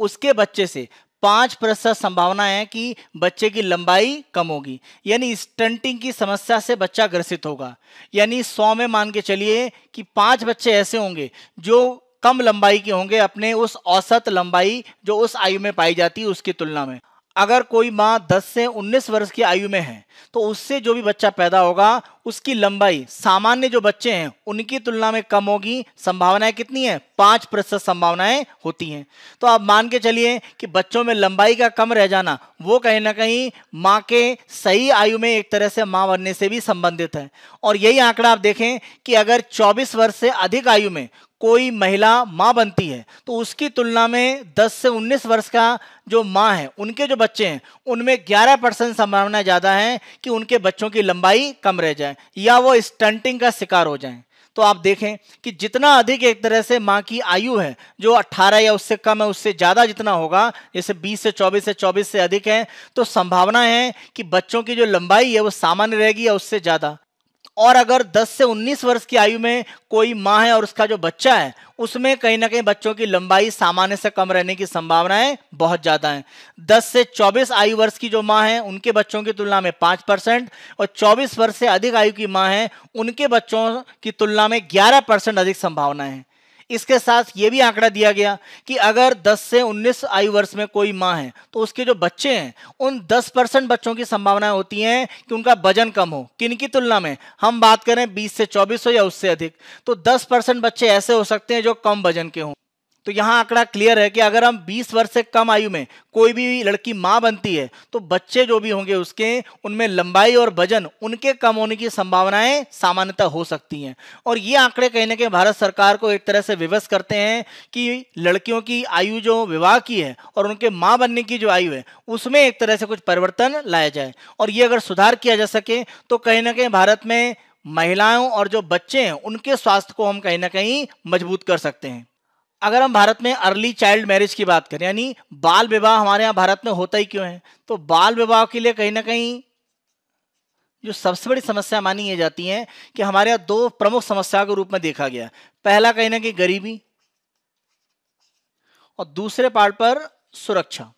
उसके बच्चे से पाँच प्रतिशत संभावना है कि बच्चे की लंबाई कम होगी यानी स्टंटिंग की समस्या से बच्चा ग्रसित होगा यानी सौ में मान के चलिए कि पाँच बच्चे ऐसे होंगे जो कम लंबाई के होंगे अपने उस औसत लंबाई जो उस आयु में पाई जाती है उसकी तुलना में अगर कोई माँ 10 से 19 वर्ष की आयु में है तो उससे जो भी बच्चा पैदा होगा उसकी लंबाई सामान्य जो बच्चे हैं उनकी तुलना में कम होगी संभावनाएं कितनी है पांच प्रतिशत संभावनाएं होती हैं तो आप मान के चलिए कि बच्चों में लंबाई का कम रह जाना वो कहीं ना कहीं माँ के सही आयु में एक तरह से माँ बनने से भी संबंधित है और यही आंकड़ा आप देखें कि अगर चौबीस वर्ष से अधिक आयु में कोई महिला माँ बनती है तो उसकी तुलना में 10 से 19 वर्ष का जो माँ है उनके जो बच्चे हैं उनमें 11 परसेंट संभावना ज़्यादा है कि उनके बच्चों की लंबाई कम रह जाए या वो स्टंटिंग का शिकार हो जाए तो आप देखें कि जितना अधिक एक तरह से माँ की आयु है जो 18 या उससे कम है उससे ज़्यादा जितना होगा जैसे 20 से 24 से 24 से अधिक है तो संभावना है कि बच्चों की जो लंबाई है वो सामान्य रहेगी या उससे ज़्यादा और अगर 10 से 19 वर्ष की आयु में कोई माँ है और उसका जो बच्चा है उसमें कहीं ना कहीं बच्चों की लंबाई सामान्य से कम रहने की संभावनाएं बहुत ज़्यादा हैं 10 से 24 आयु वर्ष की जो माँ है उनके बच्चों की तुलना में 5 परसेंट और 24 वर्ष से अधिक आयु की माँ है उनके बच्चों की तुलना में 11 परसेंट अधिक संभावनाएं हैं इसके साथ ये भी आंकड़ा दिया गया कि अगर 10 से 19 आयु वर्ष में कोई माँ है तो उसके जो बच्चे हैं उन 10 परसेंट बच्चों की संभावनाएं होती हैं कि उनका वजन कम हो किन की तुलना में हम बात करें 20 से 24 हो या उससे अधिक तो 10 परसेंट बच्चे ऐसे हो सकते हैं जो कम वजन के हों तो यहाँ आंकड़ा क्लियर है कि अगर हम 20 वर्ष से कम आयु में कोई भी लड़की माँ बनती है तो बच्चे जो भी होंगे उसके उनमें लंबाई और वजन उनके कम होने की संभावनाएं सामान्यतः हो सकती हैं और ये आंकड़े कहने के भारत सरकार को एक तरह से विवश करते हैं कि लड़कियों की आयु जो विवाह की है और उनके माँ बनने की जो आयु है उसमें एक तरह से कुछ परिवर्तन लाया जाए और ये अगर सुधार किया जा सके तो कहीं ना कहीं भारत में महिलाओं और जो बच्चे हैं उनके स्वास्थ्य को हम कहीं ना कहीं मजबूत कर सकते हैं अगर हम भारत में अर्ली चाइल्ड मैरिज की बात करें यानी बाल विवाह हमारे यहाँ भारत में होता ही क्यों है तो बाल विवाह के लिए कहीं ना कहीं जो सबसे बड़ी समस्या मानी ये जाती है कि हमारे यहाँ दो प्रमुख समस्या के रूप में देखा गया पहला कहीं ना कहीं गरीबी और दूसरे पार्ट पर सुरक्षा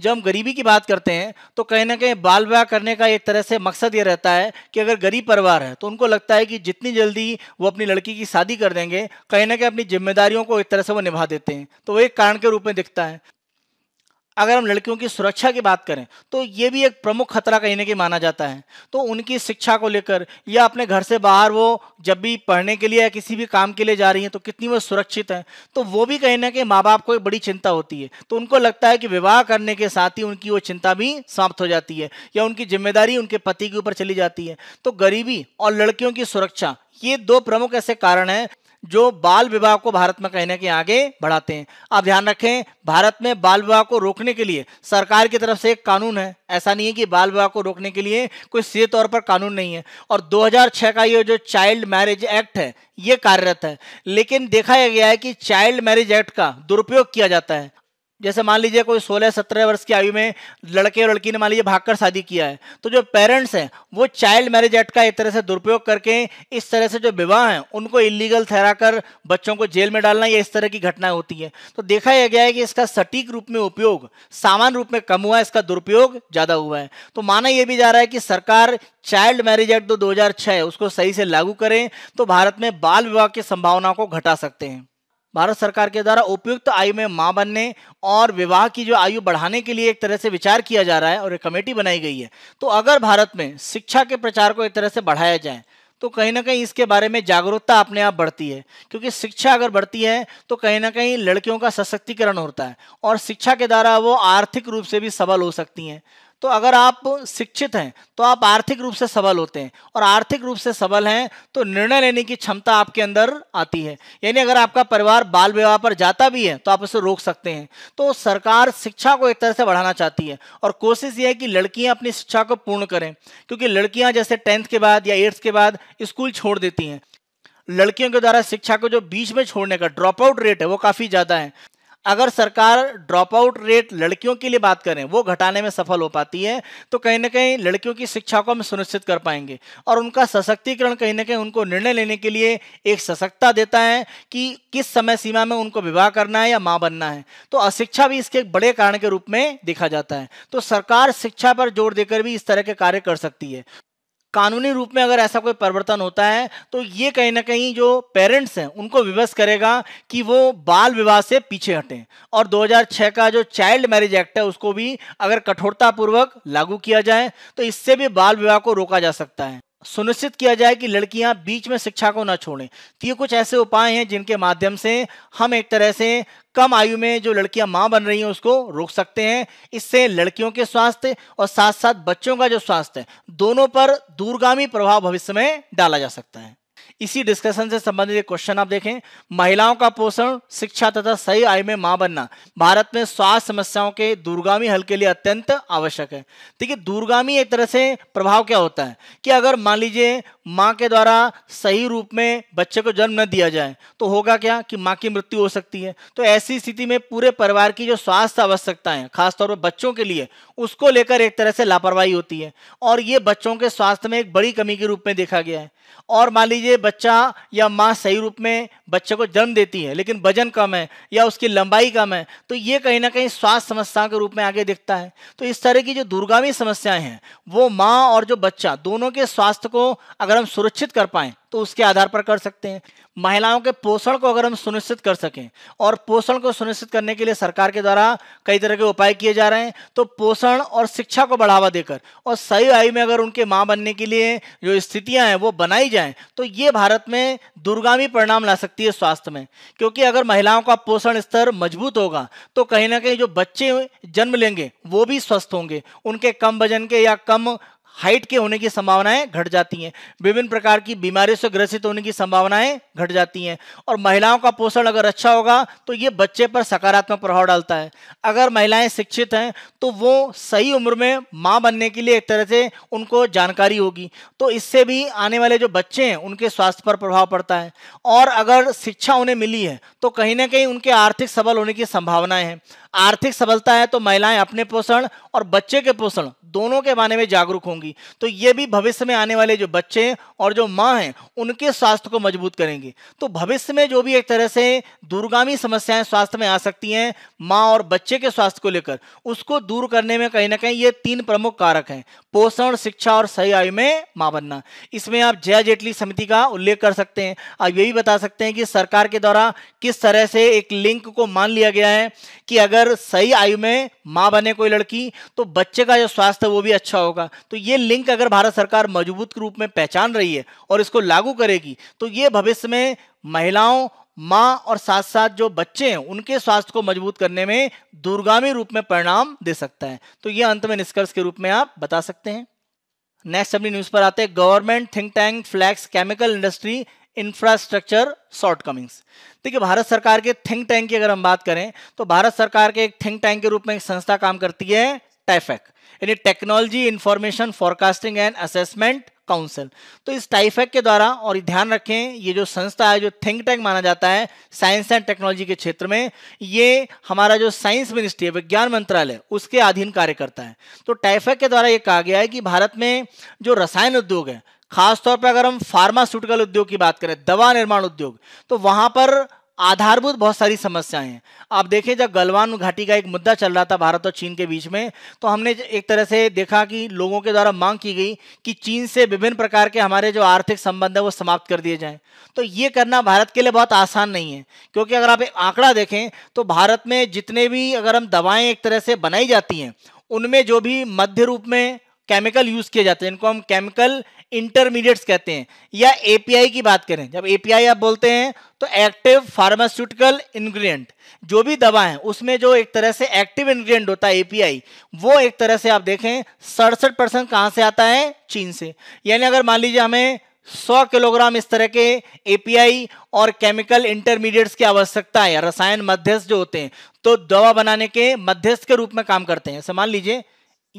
जब हम गरीबी की बात करते हैं तो कहीं ना कहीं बाल विवाह करने का एक तरह से मकसद ये रहता है कि अगर गरीब परिवार है तो उनको लगता है कि जितनी जल्दी वो अपनी लड़की की शादी कर देंगे कहीं ना कहीं अपनी जिम्मेदारियों को एक तरह से वो निभा देते हैं तो वो एक कारण के रूप में दिखता है अगर हम लड़कियों की सुरक्षा की बात करें तो ये भी एक प्रमुख खतरा कहीं ना कहीं माना जाता है तो उनकी शिक्षा को लेकर या अपने घर से बाहर वो जब भी पढ़ने के लिए या किसी भी काम के लिए जा रही हैं तो कितनी वो सुरक्षित हैं तो वो भी कहीं ना कहीं माँ बाप को एक बड़ी चिंता होती है तो उनको लगता है कि विवाह करने के साथ ही उनकी वो चिंता भी समाप्त हो जाती है या उनकी जिम्मेदारी उनके पति के ऊपर चली जाती है तो गरीबी और लड़कियों की सुरक्षा ये दो प्रमुख ऐसे कारण हैं जो बाल विवाह को भारत में कहने के आगे बढ़ाते हैं आप ध्यान रखें भारत में बाल विवाह को रोकने के लिए सरकार की तरफ से एक कानून है ऐसा नहीं है कि बाल विवाह को रोकने के लिए कोई सीधे तौर पर कानून नहीं है और 2006 का ये जो चाइल्ड मैरिज एक्ट है ये कार्यरत है लेकिन देखा गया है कि चाइल्ड मैरिज एक्ट का दुरुपयोग किया जाता है जैसे मान लीजिए कोई 16-17 वर्ष की आयु में लड़के और लड़की ने मान लीजिए भागकर शादी किया है तो जो पेरेंट्स हैं वो चाइल्ड मैरिज एक्ट का एक तरह से दुरुपयोग करके इस तरह से जो विवाह हैं उनको इलीगल ठहराकर बच्चों को जेल में डालना या इस तरह की घटनाएं होती हैं तो देखा यह गया है कि इसका सटीक रूप में उपयोग सामान्य रूप में कम हुआ है इसका दुरुपयोग ज़्यादा हुआ है तो माना यह भी जा रहा है कि सरकार चाइल्ड मैरिज एक्ट जो दो, हज़ार उसको सही से लागू करें तो भारत में बाल विवाह की संभावना को घटा सकते हैं भारत सरकार के द्वारा उपयुक्त आयु में मां बनने और विवाह की जो आयु बढ़ाने के लिए एक तरह से विचार किया जा रहा है और एक कमेटी बनाई गई है तो अगर भारत में शिक्षा के प्रचार को एक तरह से बढ़ाया जाए तो कहीं ना कहीं इसके बारे में जागरूकता अपने आप बढ़ती है क्योंकि शिक्षा अगर बढ़ती है तो कहीं ना कहीं लड़कियों का सशक्तिकरण होता है और शिक्षा के द्वारा वो आर्थिक रूप से भी सबल हो सकती हैं तो अगर आप शिक्षित हैं तो आप आर्थिक रूप से सबल होते हैं और आर्थिक रूप से सबल हैं तो निर्णय लेने की क्षमता आपके अंदर आती है यानी अगर आपका परिवार बाल विवाह पर जाता भी है तो आप उसे रोक सकते हैं तो सरकार शिक्षा को एक तरह से बढ़ाना चाहती है और कोशिश यह है कि लड़कियाँ अपनी शिक्षा को पूर्ण करें क्योंकि लड़कियाँ जैसे टेंथ के बाद या एट्थ के बाद स्कूल छोड़ देती हैं लड़कियों के द्वारा शिक्षा को जो बीच में छोड़ने का ड्रॉप आउट रेट है वो काफ़ी ज़्यादा है अगर सरकार ड्रॉप आउट रेट लड़कियों के लिए बात करें वो घटाने में सफल हो पाती है तो कहीं ना कहीं लड़कियों की शिक्षा को हम सुनिश्चित कर पाएंगे और उनका सशक्तिकरण कहीं ना कहीं उनको निर्णय लेने के लिए एक सशक्ता देता है कि किस समय सीमा में उनको विवाह करना है या माँ बनना है तो अशिक्षा भी इसके एक बड़े कारण के रूप में देखा जाता है तो सरकार शिक्षा पर जोर देकर भी इस तरह के कार्य कर सकती है कानूनी रूप में अगर ऐसा कोई परिवर्तन होता है तो ये कहीं ना कहीं जो पेरेंट्स हैं उनको विवश करेगा कि वो बाल विवाह से पीछे हटें और 2006 का जो चाइल्ड मैरिज एक्ट है उसको भी अगर कठोरतापूर्वक लागू किया जाए तो इससे भी बाल विवाह को रोका जा सकता है सुनिश्चित किया जाए कि लड़कियां बीच में शिक्षा को ना छोड़ें तो ये कुछ ऐसे उपाय हैं जिनके माध्यम से हम एक तरह से कम आयु में जो लड़कियां मां बन रही हैं उसको रोक सकते हैं इससे लड़कियों के स्वास्थ्य और साथ साथ बच्चों का जो स्वास्थ्य है दोनों पर दूरगामी प्रभाव भविष्य में डाला जा सकता है इसी डिस्कशन से संबंधित एक क्वेश्चन आप देखें महिलाओं का पोषण शिक्षा तथा सही आयु में मां बनना भारत में स्वास्थ्य समस्याओं के दूरगामी हल के लिए अत्यंत आवश्यक है देखिए दूरगामी एक तरह से प्रभाव क्या होता है कि अगर मान लीजिए मां के द्वारा सही रूप में बच्चे को जन्म न दिया जाए तो होगा क्या कि मां की मृत्यु हो सकती है तो ऐसी स्थिति में पूरे परिवार की जो स्वास्थ्य आवश्यकताएं खासतौर पर बच्चों के लिए उसको लेकर एक तरह से लापरवाही होती है और ये बच्चों के स्वास्थ्य में एक बड़ी कमी के रूप में देखा गया है और मान लीजिए बच्चा या माँ सही रूप में बच्चे को जन्म देती है लेकिन वजन कम है या उसकी लंबाई कम है तो ये कहीं ना कहीं स्वास्थ्य समस्या के रूप में आगे दिखता है तो इस तरह की जो दूरगामी समस्याएं हैं वो माँ और जो बच्चा दोनों के स्वास्थ्य को अगर हम सुरक्षित कर पाएँ तो उसके आधार पर कर सकते हैं महिलाओं के पोषण को अगर हम सुनिश्चित कर सकें और पोषण को सुनिश्चित करने के लिए सरकार के द्वारा कई तरह के उपाय किए जा रहे हैं तो पोषण और शिक्षा को बढ़ावा देकर और सही आयु में अगर उनके माँ बनने के लिए जो स्थितियाँ हैं वो बनाई जाएँ तो ये भारत में दुर्गामी परिणाम ला सकती है स्वास्थ्य में क्योंकि अगर महिलाओं का पोषण स्तर मजबूत होगा तो कहीं ना कहीं जो बच्चे जन्म लेंगे वो भी स्वस्थ होंगे उनके कम वजन के या कम हाइट के होने की संभावनाएं घट जाती हैं विभिन्न प्रकार की बीमारियों से ग्रसित होने की संभावनाएं घट जाती हैं और महिलाओं का पोषण अगर अच्छा होगा तो ये बच्चे पर सकारात्मक प्रभाव डालता है अगर महिलाएं शिक्षित हैं तो वो सही उम्र में माँ बनने के लिए एक तरह से उनको जानकारी होगी तो इससे भी आने वाले जो बच्चे हैं उनके स्वास्थ्य पर प्रभाव पड़ता है और अगर शिक्षा उन्हें मिली है तो कहीं ना कहीं उनके आर्थिक सबल होने की संभावनाएं हैं आर्थिक सबलता है तो महिलाएं अपने पोषण और बच्चे के पोषण दोनों के बारे में जागरूक होंगी तो ये भी भविष्य में आने वाले जो बच्चे और जो माँ हैं उनके स्वास्थ्य को मजबूत करेंगे तो भविष्य में जो भी एक तरह से दूरगामी समस्याएं स्वास्थ्य में आ सकती हैं माँ और बच्चे के स्वास्थ्य को लेकर उसको दूर करने में कहीं ना कहीं ये तीन प्रमुख कारक हैं पोषण शिक्षा और सही आयु में माँ बनना इसमें आप जया जेटली समिति का उल्लेख कर सकते हैं आप ये भी बता सकते हैं कि सरकार के द्वारा किस तरह से एक लिंक को मान लिया गया है कि अगर अगर सही आयु में माँ बने कोई लड़की तो बच्चे का जो स्वास्थ्य है वो भी अच्छा होगा तो ये लिंक अगर भारत सरकार मजबूत रूप में पहचान रही है और इसको लागू करेगी तो ये भविष्य में महिलाओं माँ और साथ साथ जो बच्चे हैं उनके स्वास्थ्य को मजबूत करने में दूरगामी रूप में परिणाम दे सकता है तो ये अंत में निष्कर्ष के रूप में आप बता सकते हैं नेक्स्ट अपनी न्यूज पर आते हैं government think tank flags chemical industry infrastructure shortcomings देखिए भारत सरकार के थिंक टैंक की अगर हम बात करें तो भारत सरकार के एक थिंक टैंक के रूप में एक संस्था काम करती है टाइफेक यानी technology information forecasting and assessment council तो इस टाइफेक के द्वारा और ध्यान रखें ये जो संस्था है जो थिंक टैंक माना जाता है साइंस एंड टेक्नोलॉजी के क्षेत्र में ये हमारा जो साइंस मिनिस्ट्री है विज्ञान मंत्रालय उसके अधीन कार्य करता है तो टाइफेक के द्वारा ये कहा गया है कि भारत में जो रसायन उद्योग है खासतौर पर अगर हम फार्मास्यूटिकल उद्योग की बात करें दवा निर्माण उद्योग तो वहां पर आधारभूत बहुत सारी समस्याएं हैं आप देखें जब गलवान घाटी का एक मुद्दा चल रहा था भारत और चीन के बीच में तो हमने एक तरह से देखा कि लोगों के द्वारा मांग की गई कि चीन से विभिन्न प्रकार के हमारे जो आर्थिक संबंध है वो समाप्त कर दिए जाएं तो ये करना भारत के लिए बहुत आसान नहीं है क्योंकि अगर आप आंकड़ा देखें तो भारत में जितने भी अगर हम दवाएँ एक तरह से बनाई जाती हैं उनमें जो भी मध्य रूप में केमिकल यूज किए जाते हैं इनको हम केमिकल इंटरमीडिएट्स कहते हैं या एपीआई की बात करें जब एपीआई आप बोलते हैं तो एक्टिव फार्मास्यूटिकल इंग्रेडिएंट जो भी दवा है उसमें जो एक तरह से एक्टिव इंग्रेडिएंट होता है एपीआई वो एक तरह से आप देखें सड़सठ परसेंट कहां से आता है चीन से यानी अगर मान लीजिए हमें सौ किलोग्राम इस तरह के एपीआई और केमिकल इंटरमीडिएट्स की आवश्यकता है रसायन मध्यस्थ जो होते हैं तो दवा बनाने के मध्यस्थ के रूप में काम करते हैं मान लीजिए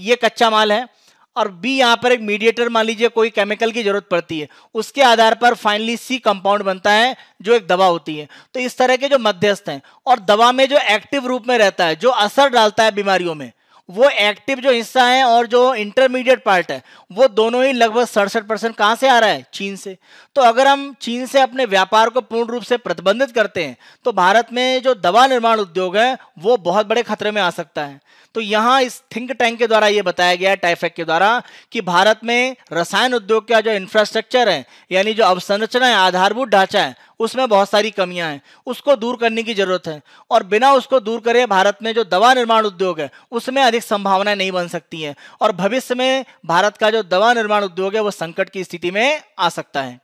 ये कच्चा माल है और बी यहां पर एक मीडिएटर मान लीजिए कोई केमिकल की जरूरत पड़ती है उसके आधार पर फाइनली सी कंपाउंड बनता है जो एक दवा होती है तो इस तरह के जो मध्यस्थ हैं और दवा में जो एक्टिव रूप में रहता है जो असर डालता है बीमारियों में वो एक्टिव जो हिस्सा है और जो इंटरमीडिएट पार्ट है वो दोनों ही लगभग सड़सठ परसेंट कहाँ से आ रहा है चीन से तो अगर हम चीन से अपने व्यापार को पूर्ण रूप से प्रतिबंधित करते हैं तो भारत में जो दवा निर्माण उद्योग है वो बहुत बड़े खतरे में आ सकता है तो यहाँ इस थिंक टैंक के द्वारा ये बताया गया टाइफेक के द्वारा कि भारत में रसायन उद्योग का जो इंफ्रास्ट्रक्चर है यानी जो अवसंरचना है आधारभूत ढांचा है उसमें बहुत सारी कमियां हैं उसको दूर करने की जरूरत है और बिना उसको दूर करे भारत में जो दवा निर्माण उद्योग है उसमें अधिक संभावनाएं नहीं बन सकती हैं और भविष्य में भारत का जो दवा निर्माण उद्योग है वो संकट की स्थिति में आ सकता है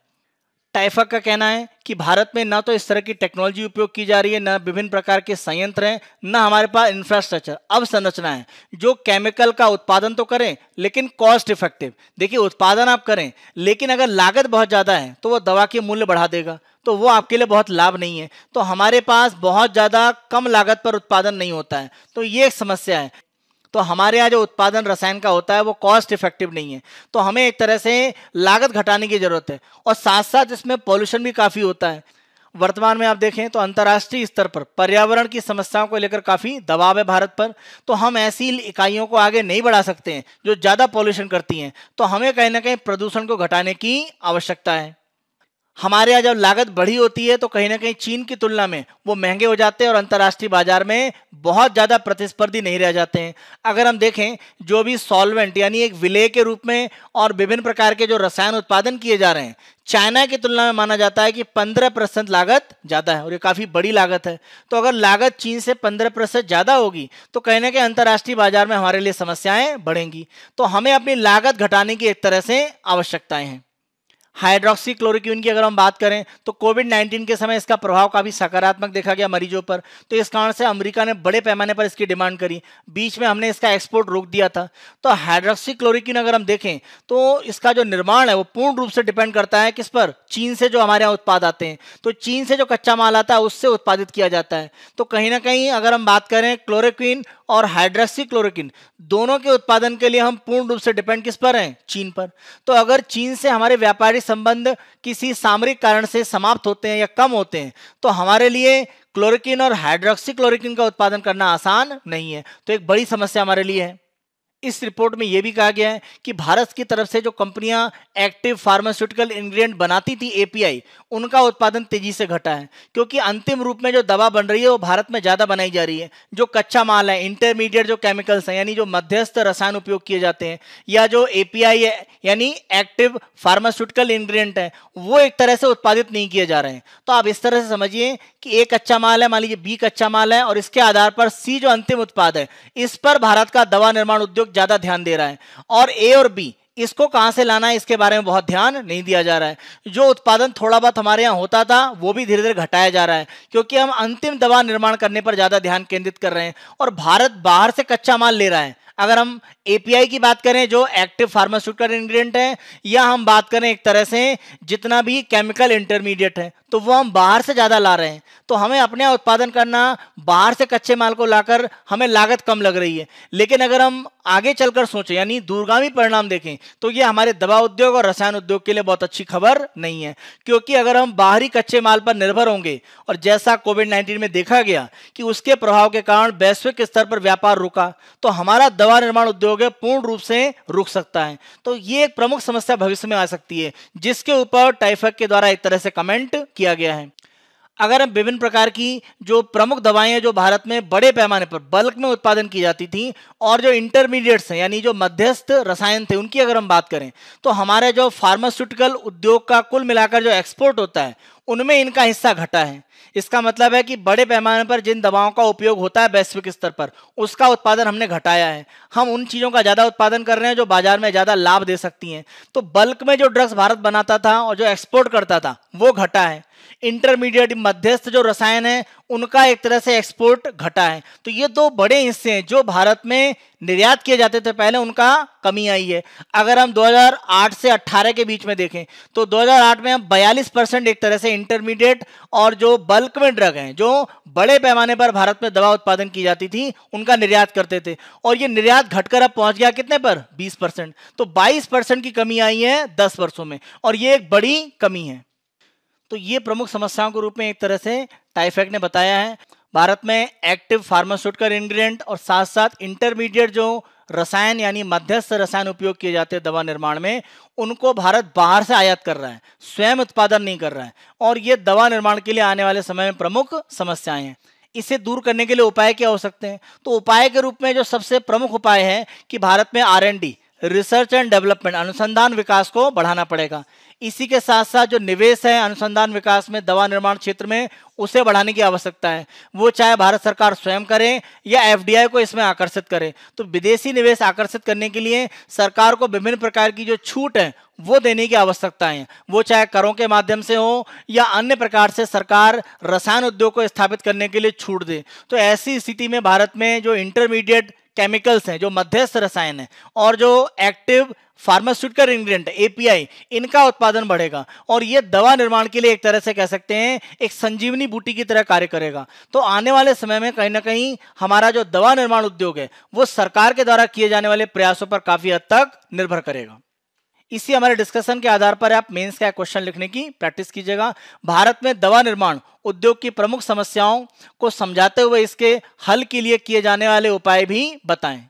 टाइफा का कहना है कि भारत में ना तो इस तरह की टेक्नोलॉजी उपयोग की जा रही है ना विभिन्न प्रकार के संयंत्र हैं ना हमारे पास इंफ्रास्ट्रक्चर अब संरचना है जो केमिकल का उत्पादन तो करें लेकिन कॉस्ट इफेक्टिव देखिए उत्पादन आप करें लेकिन अगर लागत बहुत ज़्यादा है तो वो दवा के मूल्य बढ़ा देगा तो वो आपके लिए बहुत लाभ नहीं है तो हमारे पास बहुत ज़्यादा कम लागत पर उत्पादन नहीं होता है तो ये एक समस्या है तो हमारे यहाँ जो उत्पादन रसायन का होता है वो कॉस्ट इफेक्टिव नहीं है तो हमें एक तरह से लागत घटाने की ज़रूरत है और साथ साथ इसमें पॉल्यूशन भी काफ़ी होता है वर्तमान में आप देखें तो अंतर्राष्ट्रीय स्तर पर पर्यावरण की समस्याओं को लेकर काफ़ी दबाव है भारत पर तो हम ऐसी इकाइयों को आगे नहीं बढ़ा सकते हैं जो ज़्यादा पॉल्यूशन करती हैं तो हमें कहीं ना कहीं प्रदूषण को घटाने की आवश्यकता है हमारे यहाँ जब लागत बढ़ी होती है तो कहीं ना कहीं चीन की तुलना में वो महंगे हो जाते हैं और अंतर्राष्ट्रीय बाजार में बहुत ज़्यादा प्रतिस्पर्धी नहीं रह जाते हैं अगर हम देखें जो भी सॉल्वेंट यानी एक विलय के रूप में और विभिन्न प्रकार के जो रसायन उत्पादन किए जा रहे हैं चाइना की तुलना में माना जाता है कि पंद्रह लागत ज़्यादा है और ये काफ़ी बड़ी लागत है तो अगर लागत चीन से पंद्रह ज़्यादा होगी तो कहीं ना कहीं अंतर्राष्ट्रीय बाजार में हमारे लिए समस्याएँ बढ़ेंगी तो हमें अपनी लागत घटाने की एक तरह से आवश्यकताएँ हैं हाइड्रोक्सी क्लोरोक्विन की अगर हम बात करें तो कोविड 19 के समय इसका प्रभाव काफ़ी सकारात्मक देखा गया मरीजों पर तो इस कारण से अमेरिका ने बड़े पैमाने पर इसकी डिमांड करी बीच में हमने इसका एक्सपोर्ट रोक दिया था तो हाइड्रोक्सी क्लोरोक्विन अगर हम देखें तो इसका जो निर्माण है वो पूर्ण रूप से डिपेंड करता है किस पर चीन से जो हमारे यहाँ उत्पाद आते हैं तो चीन से जो कच्चा माल आता है उससे उत्पादित किया जाता है तो कहीं ना कहीं अगर हम बात करें क्लोरोक्विन और हाइड्रोक्सी क्लोरोक्विन दोनों के उत्पादन के लिए हम पूर्ण रूप से डिपेंड किस पर हैं चीन पर तो अगर चीन से हमारे व्यापारी संबंध किसी सामरिक कारण से समाप्त होते हैं या कम होते हैं तो हमारे लिए क्लोरिकिन और हाइड्रोक्सी क्लोरिकिन का उत्पादन करना आसान नहीं है तो एक बड़ी समस्या हमारे लिए है इस रिपोर्ट में यह भी कहा गया है कि भारत की तरफ से जो कंपनियां एक्टिव फार्मास्यूटिकल इंग्रेडिएंट बनाती थी एपीआई उनका उत्पादन तेजी से घटा है क्योंकि अंतिम रूप में जो दवा बन रही है वो भारत में ज़्यादा बनाई जा रही है जो कच्चा माल है इंटरमीडिएट जो केमिकल्स हैं यानी जो मध्यस्थ रसायन उपयोग किए जाते हैं या जो ए है यानी एक्टिव फार्मास्यूटिकल इंग्रेडिएंट है वो एक तरह से उत्पादित नहीं किए जा रहे हैं तो आप इस तरह से समझिए कि ए कच्चा माल है मान लीजिए बी कच्चा माल है और इसके आधार पर सी जो अंतिम उत्पाद है इस पर भारत का दवा निर्माण उद्योग लोग ज्यादा ध्यान दे रहा है और ए और बी इसको कहां से लाना है इसके बारे में बहुत ध्यान नहीं दिया जा रहा है जो उत्पादन थोड़ा बहुत हमारे यहां होता था वो भी धीरे धीरे घटाया जा रहा है क्योंकि हम अंतिम दवा निर्माण करने पर ज़्यादा ध्यान केंद्रित कर रहे हैं और भारत बाहर से कच्चा माल ले रहा है अगर हम एपीआई की बात करें जो एक्टिव फार्मास्यूटिकल इंग्रेडिएंट है या हम बात करें एक तरह से जितना भी केमिकल इंटरमीडिएट है तो वो हम बाहर से ज़्यादा ला रहे हैं तो हमें अपने उत्पादन करना बाहर से कच्चे माल को लाकर हमें लागत कम लग रही है लेकिन अगर हम आगे चलकर सोचें यानी दूरगामी परिणाम देखें तो ये हमारे दवा उद्योग और रसायन उद्योग के लिए बहुत अच्छी खबर नहीं है क्योंकि अगर हम बाहरी कच्चे माल पर निर्भर होंगे और जैसा कोविड नाइन्टीन में देखा गया कि उसके प्रभाव के कारण वैश्विक स्तर पर व्यापार रुका तो हमारा दवा निर्माण उद्योग है पूर्ण रूप से रुक सकता है तो ये एक प्रमुख समस्या भविष्य में आ सकती है जिसके ऊपर टाइफक के द्वारा एक तरह से कमेंट किया गया है अगर हम विभिन्न प्रकार की जो प्रमुख दवाएं हैं जो भारत में बड़े पैमाने पर बल्क में उत्पादन की जाती थी और जो इंटरमीडिएट्स हैं यानी जो मध्यस्थ रसायन थे उनकी अगर हम बात करें तो हमारे जो फार्मास्यूटिकल उद्योग का कुल मिलाकर जो एक्सपोर्ट होता है उनमें इनका हिस्सा घटा है इसका मतलब है कि बड़े पैमाने पर जिन दवाओं का उपयोग होता है वैश्विक स्तर पर उसका उत्पादन हमने घटाया है हम उन चीज़ों का ज़्यादा उत्पादन कर रहे हैं जो बाजार में ज़्यादा लाभ दे सकती हैं तो बल्क में जो ड्रग्स भारत बनाता था और जो एक्सपोर्ट करता था वो घटा है इंटरमीडिएट मध्यस्थ जो रसायन है उनका एक तरह से एक्सपोर्ट घटा है तो ये दो बड़े हिस्से हैं जो भारत में निर्यात किए जाते थे पहले उनका कमी आई है अगर हम 2008 से 18 के बीच में देखें तो 2008 में हम 42 परसेंट एक तरह से इंटरमीडिएट और जो बल्क में ड्रग हैं जो बड़े पैमाने पर भारत में दवा उत्पादन की जाती थी उनका निर्यात करते थे और ये निर्यात घटकर अब पहुंच गया कितने पर 20 परसेंट तो 22 परसेंट की कमी आई है 10 वर्षों में और ये एक बड़ी कमी है तो ये प्रमुख समस्याओं के रूप में एक तरह से टाइफेक्ट ने बताया है भारत में एक्टिव फार्मास्यूटिकल इंग्रेडिएंट और साथ साथ इंटरमीडिएट जो रसायन यानी मध्यस्थ रसायन उपयोग किए जाते हैं दवा निर्माण में उनको भारत बाहर से आयात कर रहा है स्वयं उत्पादन नहीं कर रहा है और ये दवा निर्माण के लिए आने वाले समय में प्रमुख समस्याएं हैं इसे दूर करने के लिए उपाय क्या हो सकते हैं तो उपाय के रूप में जो सबसे प्रमुख उपाय है कि भारत में R and D research and development अनुसंधान विकास को बढ़ाना पड़ेगा इसी के साथ साथ जो निवेश है अनुसंधान विकास में दवा निर्माण क्षेत्र में उसे बढ़ाने की आवश्यकता है वो चाहे भारत सरकार स्वयं करे या एफडीआई को इसमें आकर्षित करे तो विदेशी निवेश आकर्षित करने के लिए सरकार को विभिन्न प्रकार की जो छूट है वो देने की आवश्यकता है वो चाहे करों के माध्यम से हो या अन्य प्रकार से सरकार रसायन उद्योग को स्थापित करने के लिए छूट दे तो ऐसी स्थिति में भारत में जो इंटरमीडिएट केमिकल्स हैं जो मध्यस्थ रसायन है और जो एक्टिव फार्मास्यूटिकल इंग्रेडिएंट एपीआई इनका उत्पादन बढ़ेगा और ये दवा निर्माण के लिए एक तरह से कह सकते हैं एक संजीवनी बूटी की तरह कार्य करेगा तो आने वाले समय में कहीं ना कहीं हमारा जो दवा निर्माण उद्योग है वो सरकार के द्वारा किए जाने वाले प्रयासों पर काफी हद तक निर्भर करेगा इसी हमारे डिस्कशन के आधार पर आप मेंस का क्वेश्चन लिखने की प्रैक्टिस कीजिएगा भारत में दवा निर्माण उद्योग की प्रमुख समस्याओं को समझाते हुए इसके हल के लिए किए जाने वाले उपाय भी बताएं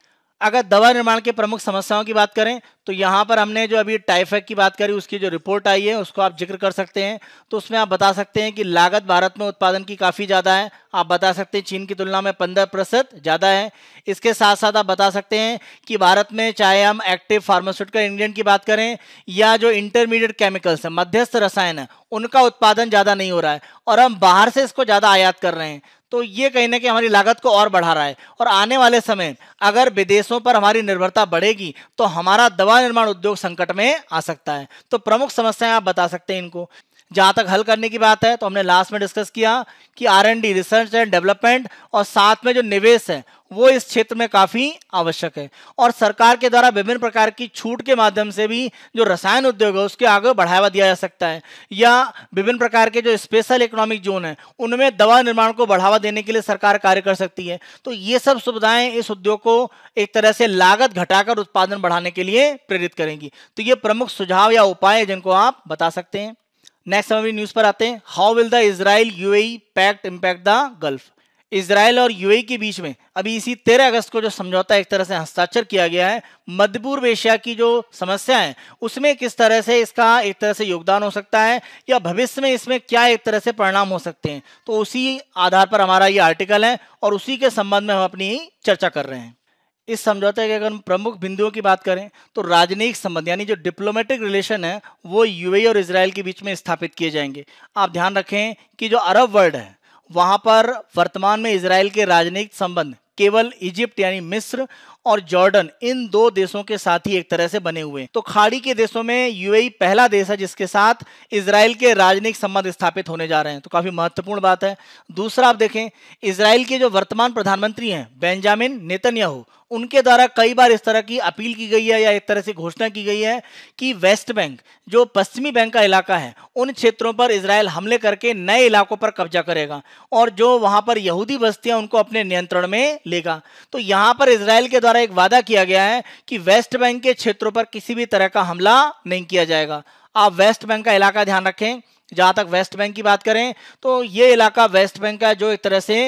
अगर दवा निर्माण के प्रमुख समस्याओं की बात करें तो यहाँ पर हमने जो अभी टाइफेक की बात करी उसकी जो रिपोर्ट आई है उसको आप जिक्र कर सकते हैं तो उसमें आप बता सकते हैं कि लागत भारत में उत्पादन की काफ़ी ज़्यादा है आप बता सकते हैं चीन की तुलना में पंद्रह प्रतिशत ज़्यादा है इसके साथ साथ आप बता सकते हैं कि भारत में चाहे हम एक्टिव फार्मास्यूटिकल इंग्रीडियंट की बात करें या जो इंटरमीडिएट केमिकल्स हैं मध्यस्थ रसायन है उनका उत्पादन ज़्यादा नहीं हो रहा है और हम बाहर से इसको ज़्यादा आयात कर रहे हैं तो ये कहीं ना कहीं हमारी लागत को और बढ़ा रहा है और आने वाले समय अगर विदेशों पर हमारी निर्भरता बढ़ेगी तो हमारा दवा निर्माण उद्योग संकट में आ सकता है तो प्रमुख समस्याएं आप बता सकते हैं इनको जहां तक हल करने की बात है तो हमने लास्ट में डिस्कस किया कि R and D research and development और साथ में जो निवेश है वो इस क्षेत्र में काफी आवश्यक है और सरकार के द्वारा विभिन्न प्रकार की छूट के माध्यम से भी जो रसायन उद्योग है उसके आगे बढ़ावा दिया जा सकता है या विभिन्न प्रकार के जो स्पेशल इकोनॉमिक जोन है उनमें दवा निर्माण को बढ़ावा देने के लिए सरकार कार्य कर सकती है तो ये सब सुविधाएं इस उद्योग को एक तरह से लागत घटाकर उत्पादन बढ़ाने के लिए प्रेरित करेंगी तो ये प्रमुख सुझाव या उपाय जिनको आप बता सकते हैं नेक्स्ट हम न्यूज पर आते हैं how will the Israel UAE pact impact the Gulf Israel और यूएई e के बीच में अभी इसी तेरह अगस्त को जो समझौता एक तरह से हस्ताक्षर किया गया है मध्य पूर्व एशिया की जो समस्या है उसमें किस तरह से इसका एक तरह से योगदान हो सकता है या भविष्य में इसमें क्या एक तरह से परिणाम हो सकते हैं तो उसी आधार पर हमारा ये आर्टिकल है और उसी के संबंध में हम अपनी चर्चा कर रहे हैं इस समझौते के अगर प्रमुख बिंदुओं की बात करें तो राजनयिक संबंध यानी जो डिप्लोमेटिक रिलेशन है वो यूएई e और इसराइल के बीच में स्थापित किए जाएंगे आप ध्यान रखें कि जो अरब वर्ल्ड है वहाँ पर वर्तमान में इसराइल के राजनयिक संबंध केवल इजिप्ट यानी मिस्र और जॉर्डन इन दो देशों के साथ ही एक तरह से बने हुए तो खाड़ी के देशों में यूएई पहला देश है जिसके साथ इसराइल के राजनयिक संबंध स्थापित होने जा रहे हैं तो काफी महत्वपूर्ण बात है दूसरा आप देखें इसराइल के जो वर्तमान प्रधानमंत्री हैं बेंजामिन नेतन्याहू उनके द्वारा कई बार इस तरह की अपील की गई है या एक तरह से घोषणा की गई है कि वेस्ट बैंक जो पश्चिमी बैंक का इलाका है उन क्षेत्रों पर इसराइल हमले करके नए इलाकों पर कब्जा करेगा और जो वहां पर यहूदी बस्तियां उनको अपने नियंत्रण में लेगा तो यहां पर इसराइल के द्वारा द्वारा एक वादा किया गया है कि वेस्ट बैंक के क्षेत्रों पर किसी भी तरह का हमला नहीं किया जाएगा आप वेस्ट बैंक का इलाका ध्यान रखें जहां तक वेस्ट बैंक की बात करें तो ये इलाका वेस्ट बैंक का जो एक तरह से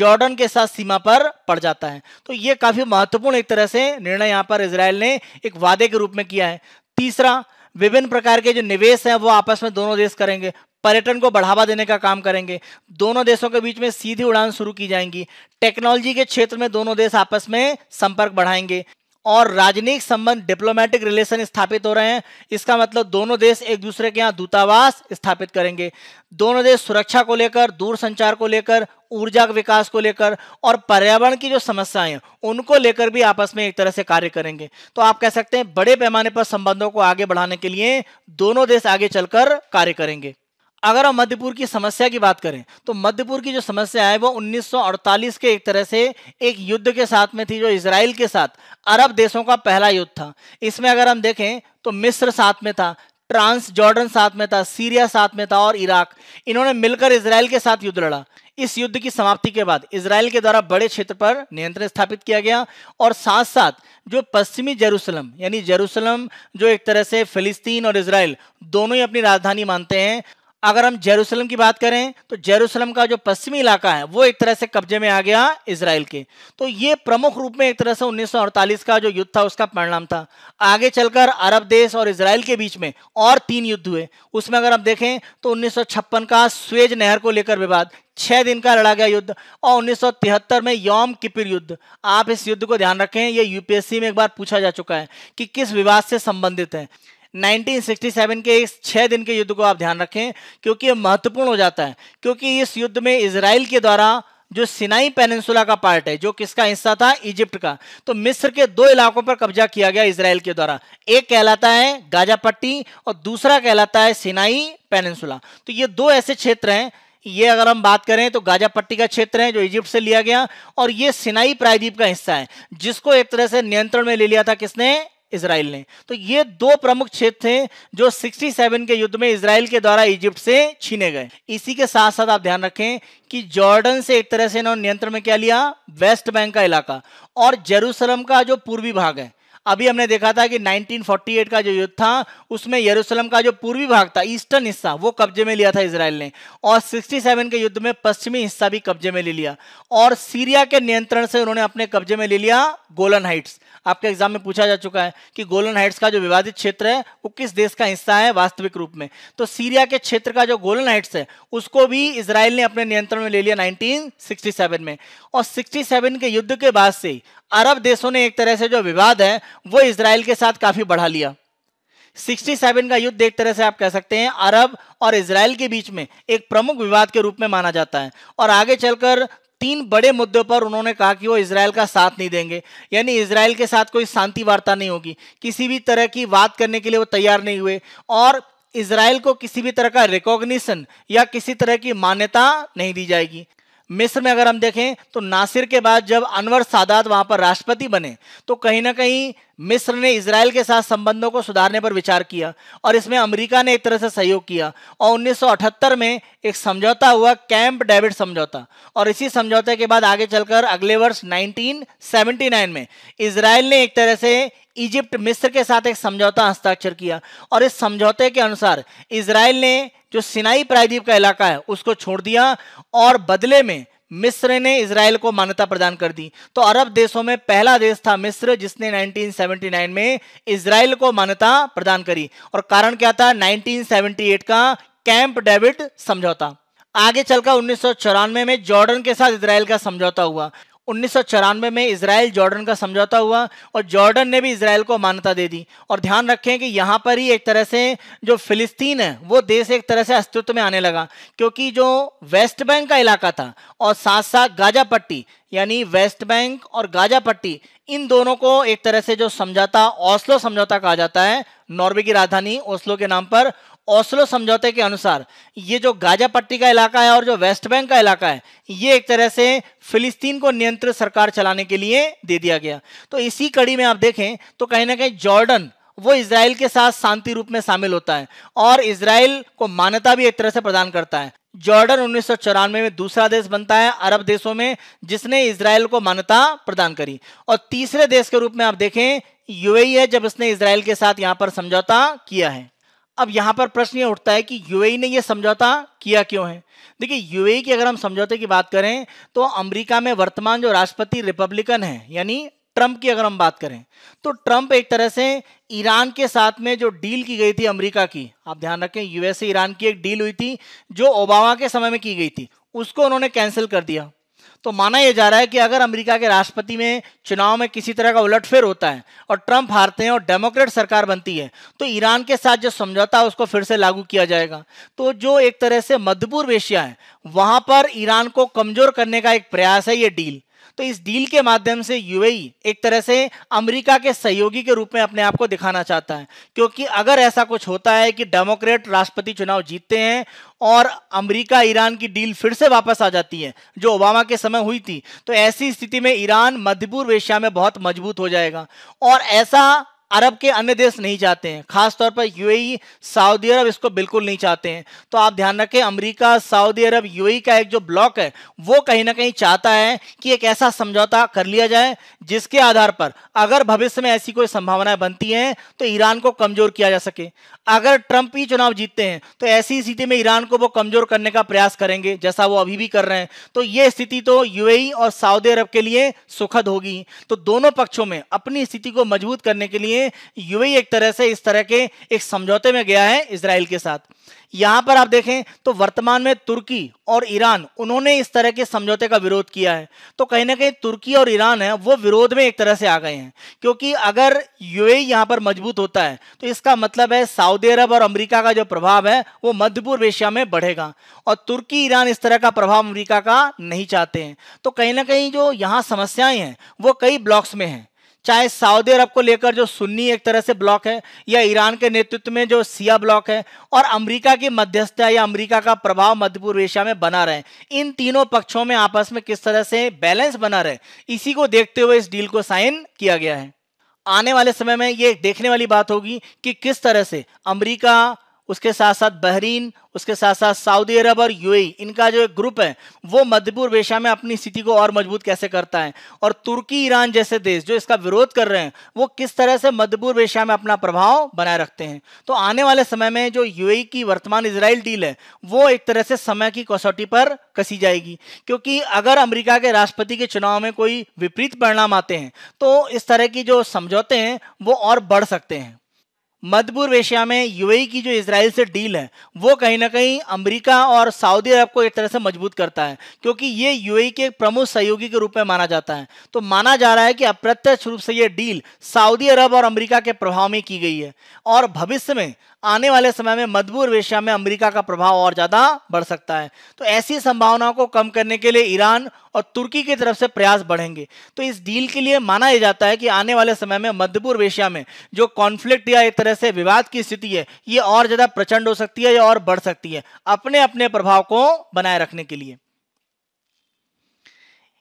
जॉर्डन के साथ सीमा पर पड़ जाता है तो ये काफी महत्वपूर्ण एक तरह से निर्णय यहां पर इसराइल ने एक वादे के रूप में किया है तीसरा विभिन्न प्रकार के जो निवेश हैं वो आपस में दोनों देश करेंगे पर्यटन को बढ़ावा देने का काम करेंगे दोनों देशों के बीच में सीधी उड़ान शुरू की जाएंगी टेक्नोलॉजी के क्षेत्र में दोनों देश आपस में संपर्क बढ़ाएंगे और राजनीतिक संबंध डिप्लोमेटिक रिलेशन स्थापित हो रहे हैं इसका मतलब दोनों देश एक दूसरे के यहाँ दूतावास स्थापित करेंगे दोनों देश सुरक्षा को लेकर दूरसंचार को लेकर ऊर्जा के विकास को लेकर और पर्यावरण की जो समस्याएं हैं उनको लेकर भी आपस में एक तरह से कार्य करेंगे तो आप कह सकते हैं बड़े पैमाने पर संबंधों को आगे बढ़ाने के लिए दोनों देश आगे चलकर कार्य करेंगे अगर हम मध्यपुर की समस्या की बात करें तो मध्यपुर की जो समस्या है वो 1948 के एक तरह से एक युद्ध के साथ में थी जो इसराइल के साथ अरब देशों का पहला युद्ध था इसमें अगर हम देखें तो मिस्र साथ में था ट्रांस जॉर्डन साथ में था सीरिया साथ में था और इराक इन्होंने मिलकर इसराइल के साथ युद्ध लड़ा इस युद्ध की समाप्ति के बाद इसराइल के द्वारा बड़े क्षेत्र पर नियंत्रण स्थापित किया गया और साथ साथ जो पश्चिमी जेरूसलम यानी जेरूसलम जो एक तरह से फिलिस्तीन और इसराइल दोनों ही अपनी राजधानी मानते हैं अगर हम जेरूसलम की बात करें तो जेरूसलम का जो पश्चिमी इलाका है वो एक तरह से कब्जे में आ गया इसराइल के तो ये प्रमुख रूप में एक तरह से 1948 का जो युद्ध था उसका परिणाम था आगे चलकर अरब देश और इसराइल के बीच में और तीन युद्ध हुए उसमें अगर हम देखें तो 1956 का स्वेज नहर को लेकर विवाद छह दिन का लड़ा गया युद्ध और 1973 में यौम किपिर युद्ध आप इस युद्ध को ध्यान रखें यह यूपीएससी में एक बार पूछा जा चुका है कि किस विवाद से संबंधित है 1967 के इस छः दिन के युद्ध को आप ध्यान रखें क्योंकि ये महत्वपूर्ण हो जाता है क्योंकि इस युद्ध में इसराइल के द्वारा जो सिनाई पेनेंसुला का पार्ट है जो किसका हिस्सा था इजिप्ट का तो मिस्र के दो इलाकों पर कब्जा किया गया इसराइल के द्वारा एक कहलाता है गाजा पट्टी और दूसरा कहलाता है सिनाई पेनिनसुला तो ये दो ऐसे क्षेत्र हैं ये अगर हम बात करें तो गाजा पट्टी का क्षेत्र है जो इजिप्ट से लिया गया और ये सिनाई प्रायद्वीप का हिस्सा है जिसको एक तरह से नियंत्रण में ले लिया था किसने इसराइल ने तो ये दो प्रमुख क्षेत्र थे जो 67 के युद्ध में इसराइल के द्वारा इजिप्ट से छीने गए इसी के साथ साथ आप ध्यान रखें कि जॉर्डन से एक तरह से इन्होंने नियंत्रण में क्या लिया वेस्ट बैंक का इलाका और जेरूसलम का जो पूर्वी भाग है अभी हमने देखा था कि 1948 का जो युद्ध था उसमें यरूशलेम का जो पूर्वी भाग था ईस्टर्न हिस्सा वो कब्जे में लिया था इसराइल ने और 67 के युद्ध में पश्चिमी हिस्सा भी कब्जे में ले लिया और सीरिया के नियंत्रण से उन्होंने अपने कब्जे में ले लिया गोलन हाइट्स आपके एग्जाम में पूछा जा चुका है कि गोलन हाइट्स का जो विवादित क्षेत्र है वो किस देश का हिस्सा है वास्तविक रूप में तो सीरिया के क्षेत्र का जो गोलन हाइट्स है उसको भी इसराइल ने अपने नियंत्रण में ले लिया नाइनटीन में और सिक्सटी के युद्ध के बाद से अरब देशों ने एक तरह से जो विवाद है वो इसराइल के साथ काफी बढ़ा लिया 67 का युद्ध एक तरह से आप कह सकते हैं अरब और इसराइल के बीच में एक प्रमुख विवाद के रूप में माना जाता है और आगे चलकर तीन बड़े मुद्दों पर उन्होंने कहा कि वो इसराइल का साथ नहीं देंगे यानी इसराइल के साथ कोई शांति वार्ता नहीं होगी किसी भी तरह की बात करने के लिए वो तैयार नहीं हुए और इसराइल को किसी भी तरह का रिकॉग्निशन या किसी तरह की मान्यता नहीं दी जाएगी मिस्र में अगर हम देखें तो नासिर के बाद जब अनवर सादात वहां पर राष्ट्रपति बने तो कहीं ना कहीं मिस्र ने इसराइल के साथ संबंधों को सुधारने पर विचार किया और इसमें अमेरिका ने एक तरह से सहयोग किया और 1978 में एक समझौता हुआ कैंप डेविड समझौता और इसी समझौते के बाद आगे चलकर अगले वर्ष 1979 में इसराइल ने एक तरह से इजिप्ट मिस्र के साथ एक समझौता हस्ताक्षर किया और इस समझौते के अनुसार इसराइल ने जो सिनाई प्रायद्वीप का इलाका है उसको छोड़ दिया और बदले में मिस्र ने इसराइल को मान्यता प्रदान कर दी तो अरब देशों में पहला देश था मिस्र जिसने 1979 में इसराइल को मान्यता प्रदान करी और कारण क्या था 1978 का कैंप डेविड समझौता आगे चलकर उन्नीस में जॉर्डन के साथ इसराइल का समझौता हुआ उन्नीस में इसराइल जॉर्डन का समझौता हुआ और जॉर्डन ने भी इसराइल को मान्यता दे दी और ध्यान रखें कि यहाँ पर ही एक तरह से जो फिलिस्तीन है वो देश एक तरह से अस्तित्व में आने लगा क्योंकि जो वेस्ट बैंक का इलाका था और साथ साथ गाजा पट्टी यानी वेस्ट बैंक और गाजा पट्टी इन दोनों को एक तरह से जो समझौता ओस्लो समझौता कहा जाता है नॉर्वे की राजधानी ओस्लो के नाम पर ओस्लो समझौते के अनुसार ये जो गाजा पट्टी का इलाका है और जो वेस्ट बैंक का इलाका है ये एक तरह से फिलिस्तीन को नियंत्रित सरकार चलाने के लिए दे दिया गया तो इसी कड़ी में आप देखें तो कहीं ना कहीं जॉर्डन वो इसराइल के साथ शांति रूप में शामिल होता है और इसराइल को मान्यता भी एक तरह से प्रदान करता है जॉर्डन उन्नीस में दूसरा देश बनता है अरब देशों में जिसने इसराइल को मान्यता प्रदान करी और तीसरे देश के रूप में आप देखें यूएई है जब इसने इसराइल के साथ यहां पर समझौता किया है अब यहां पर प्रश्न ये उठता है कि यूएई ने यह समझौता किया क्यों है देखिए यूएई की अगर हम समझौते की बात करें तो अमेरिका में वर्तमान जो राष्ट्रपति रिपब्लिकन है यानी ट्रंप की अगर हम बात करें तो ट्रंप एक तरह से ईरान के साथ में जो डील की गई थी अमेरिका की आप ध्यान रखें यूएस ईरान की एक डील हुई थी जो ओबामा के समय में की गई थी उसको उन्होंने कैंसिल कर दिया तो माना यह जा रहा है कि अगर अमेरिका के राष्ट्रपति में चुनाव में किसी तरह का उलटफेर होता है और ट्रंप हारते हैं और डेमोक्रेट सरकार बनती है तो ईरान के साथ जो समझौता है उसको फिर से लागू किया जाएगा तो जो एक तरह से मध्य पूर्व एशिया है वहां पर ईरान को कमजोर करने का एक प्रयास है ये डील तो इस डील के माध्यम से यूएई एक तरह से अमेरिका के सहयोगी के रूप में अपने आप को दिखाना चाहता है क्योंकि अगर ऐसा कुछ होता है कि डेमोक्रेट राष्ट्रपति चुनाव जीतते हैं और अमेरिका ईरान की डील फिर से वापस आ जाती है जो ओबामा के समय हुई थी तो ऐसी स्थिति में ईरान मध्य पूर्व एशिया में बहुत मजबूत हो जाएगा और ऐसा अरब के अन्य देश नहीं चाहते हैं खासतौर पर यूएई सऊदी अरब इसको बिल्कुल नहीं चाहते हैं तो आप ध्यान रखें अमेरिका सऊदी अरब यूएई का एक जो ब्लॉक है वो कहीं ना कहीं चाहता है कि एक ऐसा समझौता कर लिया जाए जिसके आधार पर अगर भविष्य में ऐसी कोई संभावनाएं बनती हैं तो ईरान को कमजोर किया जा सके अगर ट्रंप ही चुनाव जीतते हैं तो ऐसी स्थिति में ईरान को वो कमजोर करने का प्रयास करेंगे जैसा वो अभी भी कर रहे हैं तो ये स्थिति तो यूएई और सऊदी अरब के लिए सुखद होगी तो दोनों पक्षों में अपनी स्थिति को मजबूत करने के लिए लिए यूएई एक तरह से इस तरह के एक समझौते में गया है इसराइल के साथ यहां पर आप देखें तो वर्तमान में तुर्की और ईरान उन्होंने इस तरह के समझौते का विरोध किया है तो कहीं ना कहीं तुर्की और ईरान है वो विरोध में एक तरह से आ गए हैं क्योंकि अगर यूएई यहां पर मजबूत होता है तो इसका मतलब है सऊदी अरब और अमेरिका का जो प्रभाव है वो मध्य पूर्व एशिया में बढ़ेगा और तुर्की ईरान इस तरह का प्रभाव अमरीका का नहीं चाहते हैं तो कहीं ना कहीं जो यहां समस्याएं हैं वो कई ब्लॉक्स में हैं चाहे सऊदी अरब को लेकर जो सुन्नी एक तरह से ब्लॉक है या ईरान के नेतृत्व में जो सिया ब्लॉक है और अमेरिका की मध्यस्थता या अमेरिका का प्रभाव मध्य पूर्व एशिया में बना रहे इन तीनों पक्षों में आपस में किस तरह से बैलेंस बना रहे इसी को देखते हुए इस डील को साइन किया गया है आने वाले समय में ये देखने वाली बात होगी कि किस तरह से अमरीका उसके साथ साथ बहरीन उसके साथ साथ सऊदी अरब और यूएई इनका जो एक ग्रुप है वो मध्यपूर्व एशिया में अपनी स्थिति को और मजबूत कैसे करता है और तुर्की ईरान जैसे देश जो इसका विरोध कर रहे हैं वो किस तरह से मध्यपूर्व एशिया में अपना प्रभाव बनाए रखते हैं तो आने वाले समय में जो यूएई की वर्तमान इसराइल डील है वो एक तरह से समय की कसौटी पर कसी जाएगी क्योंकि अगर अमरीका के राष्ट्रपति के चुनाव में कोई विपरीत परिणाम आते हैं तो इस तरह की जो समझौते हैं वो और बढ़ सकते हैं पूर्व एशिया में यूएई की जो इसराइल से डील है वो कहीं ना कहीं अमेरिका और सऊदी अरब को एक तरह से मजबूत करता है क्योंकि ये यूएई के प्रमुख सहयोगी के रूप में माना जाता है तो माना जा रहा है कि अप्रत्यक्ष रूप से ये डील सऊदी अरब और अमेरिका के प्रभाव में की गई है और भविष्य में आने वाले समय में मजबूर एशिया में अमेरिका का प्रभाव और ज़्यादा बढ़ सकता है तो ऐसी संभावनाओं को कम करने के लिए ईरान और तुर्की की तरफ से प्रयास बढ़ेंगे तो इस डील के लिए माना यह जाता है कि आने वाले समय में मध्यपूर्व एशिया में जो कॉन्फ्लिक्ट या एक तरह से विवाद की स्थिति है ये और ज़्यादा प्रचंड हो सकती है या और बढ़ सकती है अपने अपने प्रभाव को बनाए रखने के लिए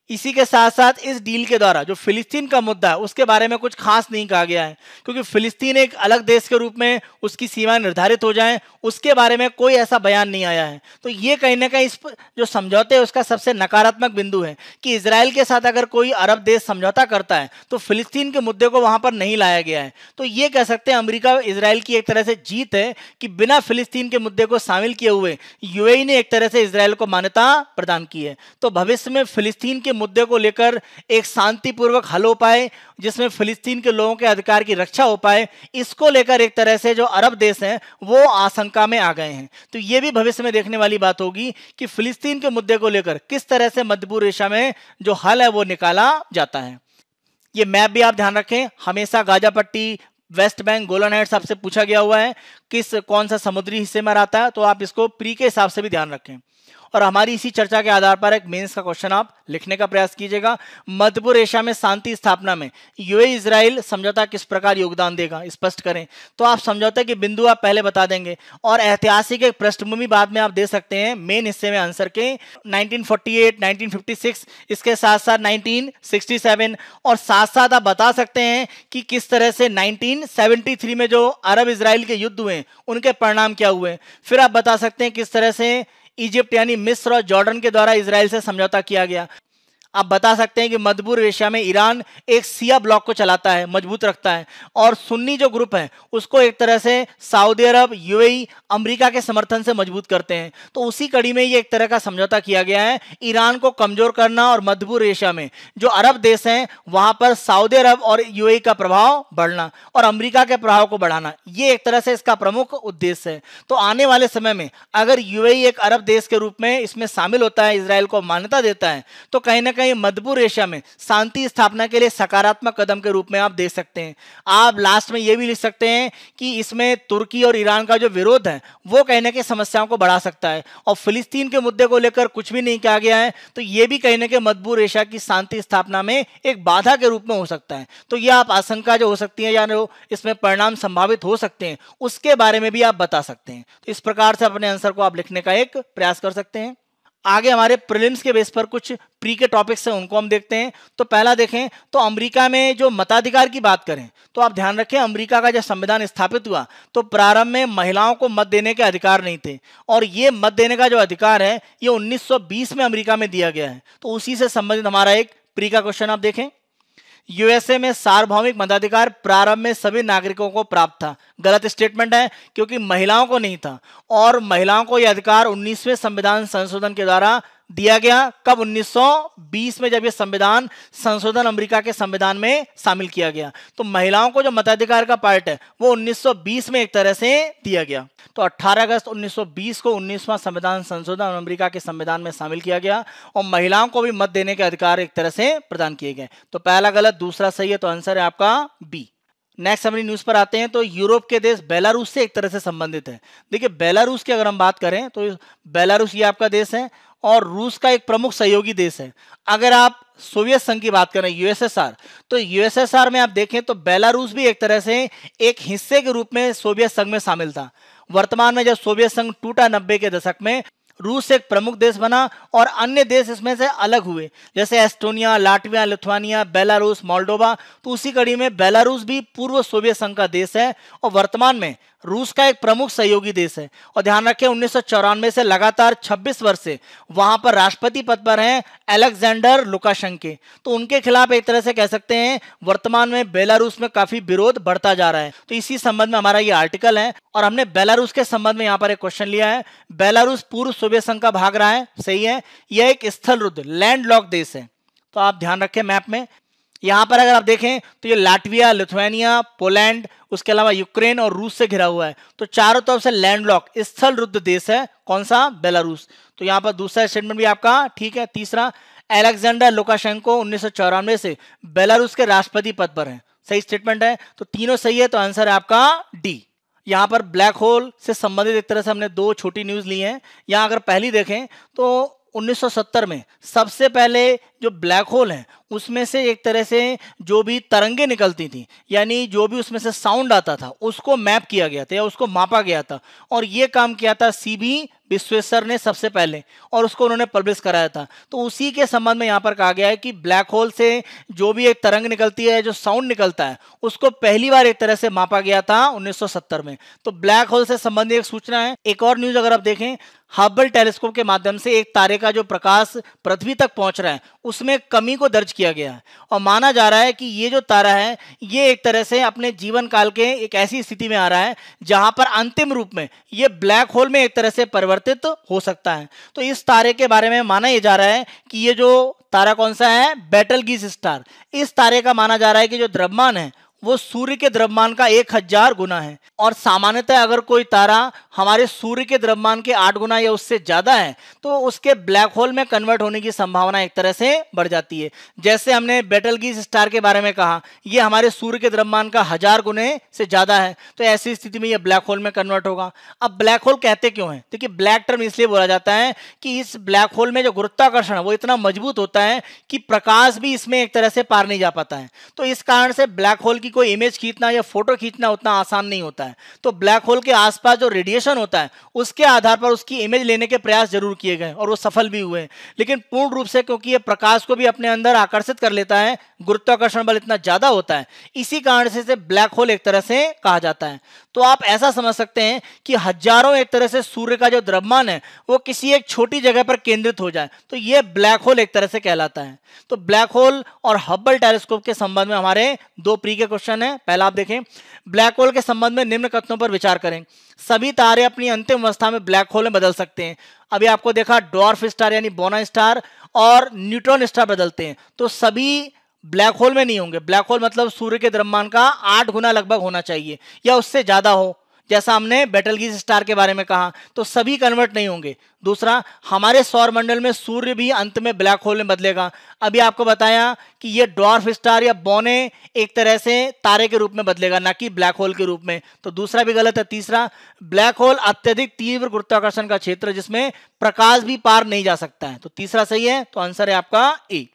इसी के साथ साथ इस डील के द्वारा जो फिलिस्तीन का मुद्दा है उसके बारे में कुछ खास नहीं कहा गया है क्योंकि फिलिस्तीन एक अलग देश के रूप में उसकी सीमाएं निर्धारित हो जाएं उसके बारे में कोई ऐसा बयान नहीं आया है तो ये कहीं ना कहीं इस जो समझौते है उसका सबसे नकारात्मक बिंदु है कि इसराइल के साथ अगर कोई अरब देश समझौता करता है तो फिलिस्तीन के मुद्दे को वहां पर नहीं लाया गया है तो ये कह सकते हैं अमरीका इसराइल की एक तरह से जीत है कि बिना फिलिस्तीन के मुद्दे को शामिल किए हुए यू ने एक तरह से इसराइल को मान्यता प्रदान की है तो भविष्य में फिलिस्तीन के मुद्दे को लेकर एक शांतिपूर्वक हल हो पाए जिसमें फिलिस्तीन के लोगों के अधिकार की रक्षा हो पाए इसको लेकर एक तरह से जो अरब देश हैं वो आशंका में आ गए हैं तो ये भी भविष्य में देखने वाली बात होगी कि फिलिस्तीन के मुद्दे को लेकर किस तरह से मध्य एशिया में जो हल है वो निकाला जाता है ये मैप भी आप ध्यान रखें हमेशा गाजा पट्टी वेस्ट बैंक गोलन हेड्स आपसे पूछा गया हुआ है किस कौन सा समुद्री हिस्से में आता है तो आप इसको प्री के हिसाब से भी ध्यान रखें और हमारी इसी चर्चा के आधार पर एक मेंस का क्वेश्चन आप लिखने का प्रयास कीजिएगा मध्यपुर एशिया में शांति स्थापना में यूए इसराइल समझौता किस प्रकार योगदान देगा स्पष्ट करें तो आप समझौते के बिंदु आप पहले बता देंगे और ऐतिहासिक एक पृष्ठभूमि बाद में आप दे सकते हैं मेन हिस्से में आंसर के नाइनटीन फोर्टी इसके साथ साथ नाइनटीन और साथ साथ आप बता सकते हैं कि किस तरह से नाइनटीन में जो अरब इसराइल के युद्ध हुए उनके परिणाम क्या हुए फिर आप बता सकते हैं किस तरह से इजिप्ट यानी मिस्र और जॉर्डन के द्वारा इसराइल से समझौता किया गया आप बता सकते हैं कि मजबूर रेशिया में ईरान एक सिया ब्लॉक को चलाता है मजबूत रखता है और सुन्नी जो ग्रुप है उसको एक तरह से सऊदी अरब यूएई अमेरिका के समर्थन से मजबूत करते हैं तो उसी कड़ी में ये एक तरह का समझौता किया गया है ईरान को कमजोर करना और मजबूर रेशिया में जो अरब देश हैं वहां पर सऊदी अरब और यूए का प्रभाव बढ़ना और अमरीका के प्रभाव को बढ़ाना ये एक तरह से इसका प्रमुख उद्देश्य है तो आने वाले समय में अगर यूए एक अरब देश के रूप में इसमें शामिल होता है इसराइल को मान्यता देता है तो कहीं ना कहीं ये मदबूर रेशा में शांति स्थापना के लिए सकारात्मक कदम के रूप में आप दे सकते हैं आप लास्ट में ये भी लिख सकते हैं कि इसमें तुर्की और ईरान का जो विरोध है वो कहने के समस्याओं को बढ़ा सकता है और फिलिस्तीन के मुद्दे को लेकर कुछ भी नहीं कहा गया है तो ये भी कहने के मदबूर रेशा की शांति स्थापना में एक बाधा के रूप में हो सकता है तो यह आप आशंका जो हो सकती है या इसमें परिणाम संभावित हो सकते हैं उसके बारे में भी आप बता सकते हैं तो इस प्रकार से अपने आंसर को आप लिखने का एक प्रयास कर सकते हैं आगे हमारे प्रिलिम्स के बेस पर कुछ प्री के टॉपिक्स हैं उनको हम देखते हैं तो पहला देखें तो अमेरिका में जो मताधिकार की बात करें तो आप ध्यान रखें अमेरिका का जब संविधान स्थापित हुआ तो प्रारंभ में महिलाओं को मत देने के अधिकार नहीं थे और ये मत देने का जो अधिकार है ये 1920 में अमेरिका में दिया गया है तो उसी से संबंधित हमारा एक प्री का क्वेश्चन आप देखें यूएसए में सार्वभौमिक मताधिकार प्रारंभ में सभी नागरिकों को प्राप्त था गलत स्टेटमेंट है क्योंकि महिलाओं को नहीं था और महिलाओं को यह अधिकार 19वें संविधान संशोधन के द्वारा दिया गया कब 1920 में जब यह संविधान संशोधन अमेरिका के संविधान में शामिल किया गया तो महिलाओं को जो मताधिकार का पार्ट है वो 1920 में एक तरह से दिया गया तो 18 अगस्त 1920 को 19वां संविधान संशोधन अमेरिका के संविधान में शामिल किया गया और महिलाओं को भी मत देने के अधिकार एक तरह से प्रदान किए गए तो पहला गलत दूसरा सही है तो आंसर है आपका बी नेक्स्ट हमारी न्यूज पर आते हैं तो यूरोप के देश बेलारूस से एक तरह से संबंधित है देखिए बेलारूस की अगर हम बात करें तो बेलारूस ये आपका देश है और रूस का एक प्रमुख सहयोगी देश है अगर आप सोवियत संघ की बात करें यूएसएसआर तो यूएसएसआर में आप देखें तो बेलारूस भी एक तरह से एक हिस्से के रूप में सोवियत संघ में शामिल था वर्तमान में जब सोवियत संघ टूटा नब्बे के दशक में रूस एक प्रमुख देश बना और अन्य देश इसमें से अलग हुए जैसे Estonia Latvia Lithuania Belarus Moldova तो उसी कड़ी में बेलारूस भी पूर्व सोवियत संघ का देश है और वर्तमान में रूस का एक प्रमुख सहयोगी देश है और ध्यान रखें उन्नीस से लगातार 26 वर्ष से वहां पर राष्ट्रपति पद पर हैं अलेक्जेंडर लुकाशंके तो उनके खिलाफ एक तरह से कह सकते हैं वर्तमान में बेलारूस में काफी विरोध बढ़ता जा रहा है तो इसी संबंध में हमारा ये आर्टिकल है और हमने बेलारूस के संबंध में यहाँ पर एक क्वेश्चन लिया है बेलारूस पूर्व सोवियत संघ का भाग रहा है सही है यह एक स्थल रुद्ध लैंड लॉक देश है तो आप ध्यान रखें मैप में यहां पर अगर आप देखें तो ये लाटविया लिथुआनिया पोलैंड उसके अलावा यूक्रेन और रूस से घिरा हुआ है तो चारों तरफ से लैंडलॉक स्थल रुद्ध देश है कौन सा बेलारूस तो यहाँ पर दूसरा स्टेटमेंट भी आपका ठीक है तीसरा एलेक्जेंडर लोकाशेंको उन्नीस से बेलारूस के राष्ट्रपति पद पर है सही स्टेटमेंट है तो तीनों सही है तो आंसर है आपका डी यहाँ पर ब्लैक होल से संबंधित एक तरह से हमने दो छोटी न्यूज़ ली हैं यहाँ अगर पहली देखें तो 1970 में सबसे पहले जो ब्लैक होल हैं उसमें से एक तरह से जो भी तरंगे निकलती थी यानी जो भी उसमें से साउंड आता था उसको मैप किया गया था या उसको मापा गया था और ये काम किया था सीबी विश्वेश्वर ने सबसे पहले और उसको उन्होंने पब्लिश कराया था तो उसी के संबंध में यहाँ पर कहा गया है कि ब्लैक होल से जो भी एक तरंग निकलती है जो साउंड निकलता है उसको पहली बार एक तरह से मापा गया था 1970 में तो ब्लैक होल से संबंधित एक सूचना है एक और न्यूज अगर आप देखें हब्बल टेलीस्कोप के माध्यम से एक तारे का जो प्रकाश पृथ्वी तक पहुंच रहा है उसमें कमी को दर्ज किया गया है और माना जा रहा है कि ये जो तारा है ये एक तरह से अपने जीवन काल के एक ऐसी स्थिति में आ रहा है जहां पर अंतिम रूप में ये ब्लैक होल में एक तरह से परिवर्तित हो सकता है तो इस तारे के बारे में माना यह जा रहा है कि ये जो तारा कौन सा है बैटल गीज स्टार इस तारे का माना जा रहा है कि जो द्रव्यमान है वो सूर्य के द्रव्यमान का एक हजार गुना है और सामान्यतः अगर कोई तारा हमारे सूर्य के द्रव्यमान के आठ गुना या उससे ज्यादा है तो उसके ब्लैक होल में कन्वर्ट होने की संभावना एक तरह से बढ़ जाती है जैसे हमने बेटलगीज स्टार के बारे में कहा यह हमारे सूर्य के द्रव्यमान का हजार गुने से ज्यादा है तो ऐसी स्थिति में यह ब्लैक होल में कन्वर्ट होगा अब ब्लैक होल कहते क्यों है देखिए ब्लैक टर्म इसलिए बोला जाता है कि इस ब्लैक होल में जो गुरुत्वाकर्षण है वो इतना मजबूत होता है कि प्रकाश भी इसमें एक तरह से पार नहीं जा पाता है तो इस कारण से ब्लैक होल की की कोई इमेज खींचना या फोटो खींचना उतना आसान नहीं होता है तो ब्लैक होल के आसपास जो रेडिएशन होता है उसके आधार पर उसकी इमेज लेने के प्रयास जरूर किए गए और वो सफल भी हुए लेकिन पूर्ण रूप से क्योंकि ये प्रकाश को भी अपने अंदर आकर्षित कर लेता है गुरुत्वाकर्षण बल इतना ज़्यादा होता है इसी कारण से इसे ब्लैक होल एक तरह से कहा जाता है तो आप ऐसा समझ सकते हैं कि हजारों एक तरह से सूर्य का जो द्रव्यमान है वो किसी एक छोटी जगह पर केंद्रित हो जाए तो ये ब्लैक होल एक तरह से कहलाता है तो ब्लैक होल और हब्बल टेलीस्कोप के संबंध में हमारे दो प्री के क्वेश्चन है पहला आप देखें ब्लैक होल के संबंध में निम्न कथनों पर विचार करें सभी तारे अपनी अंतिम अवस्था में ब्लैक होल में बदल सकते हैं अभी आपको देखा डॉर्फ स्टार यानी बोना स्टार और न्यूट्रॉन स्टार बदलते हैं तो सभी ब्लैक होल में नहीं होंगे ब्लैक होल मतलब सूर्य के द्रह्मांड का आठ गुना लगभग होना चाहिए या उससे ज़्यादा हो जैसा हमने बेटलगीज स्टार के बारे में कहा तो सभी कन्वर्ट नहीं होंगे दूसरा हमारे सौर मंडल में सूर्य भी अंत में ब्लैक होल में बदलेगा अभी आपको बताया कि ये डॉर्फ स्टार या बोने एक तरह से तारे के रूप में बदलेगा ना कि ब्लैक होल के रूप में तो दूसरा भी गलत है तीसरा ब्लैक होल अत्यधिक तीव्र गुरुत्वाकर्षण का क्षेत्र जिसमें प्रकाश भी पार नहीं जा सकता है तो तीसरा सही है तो आंसर है आपका एक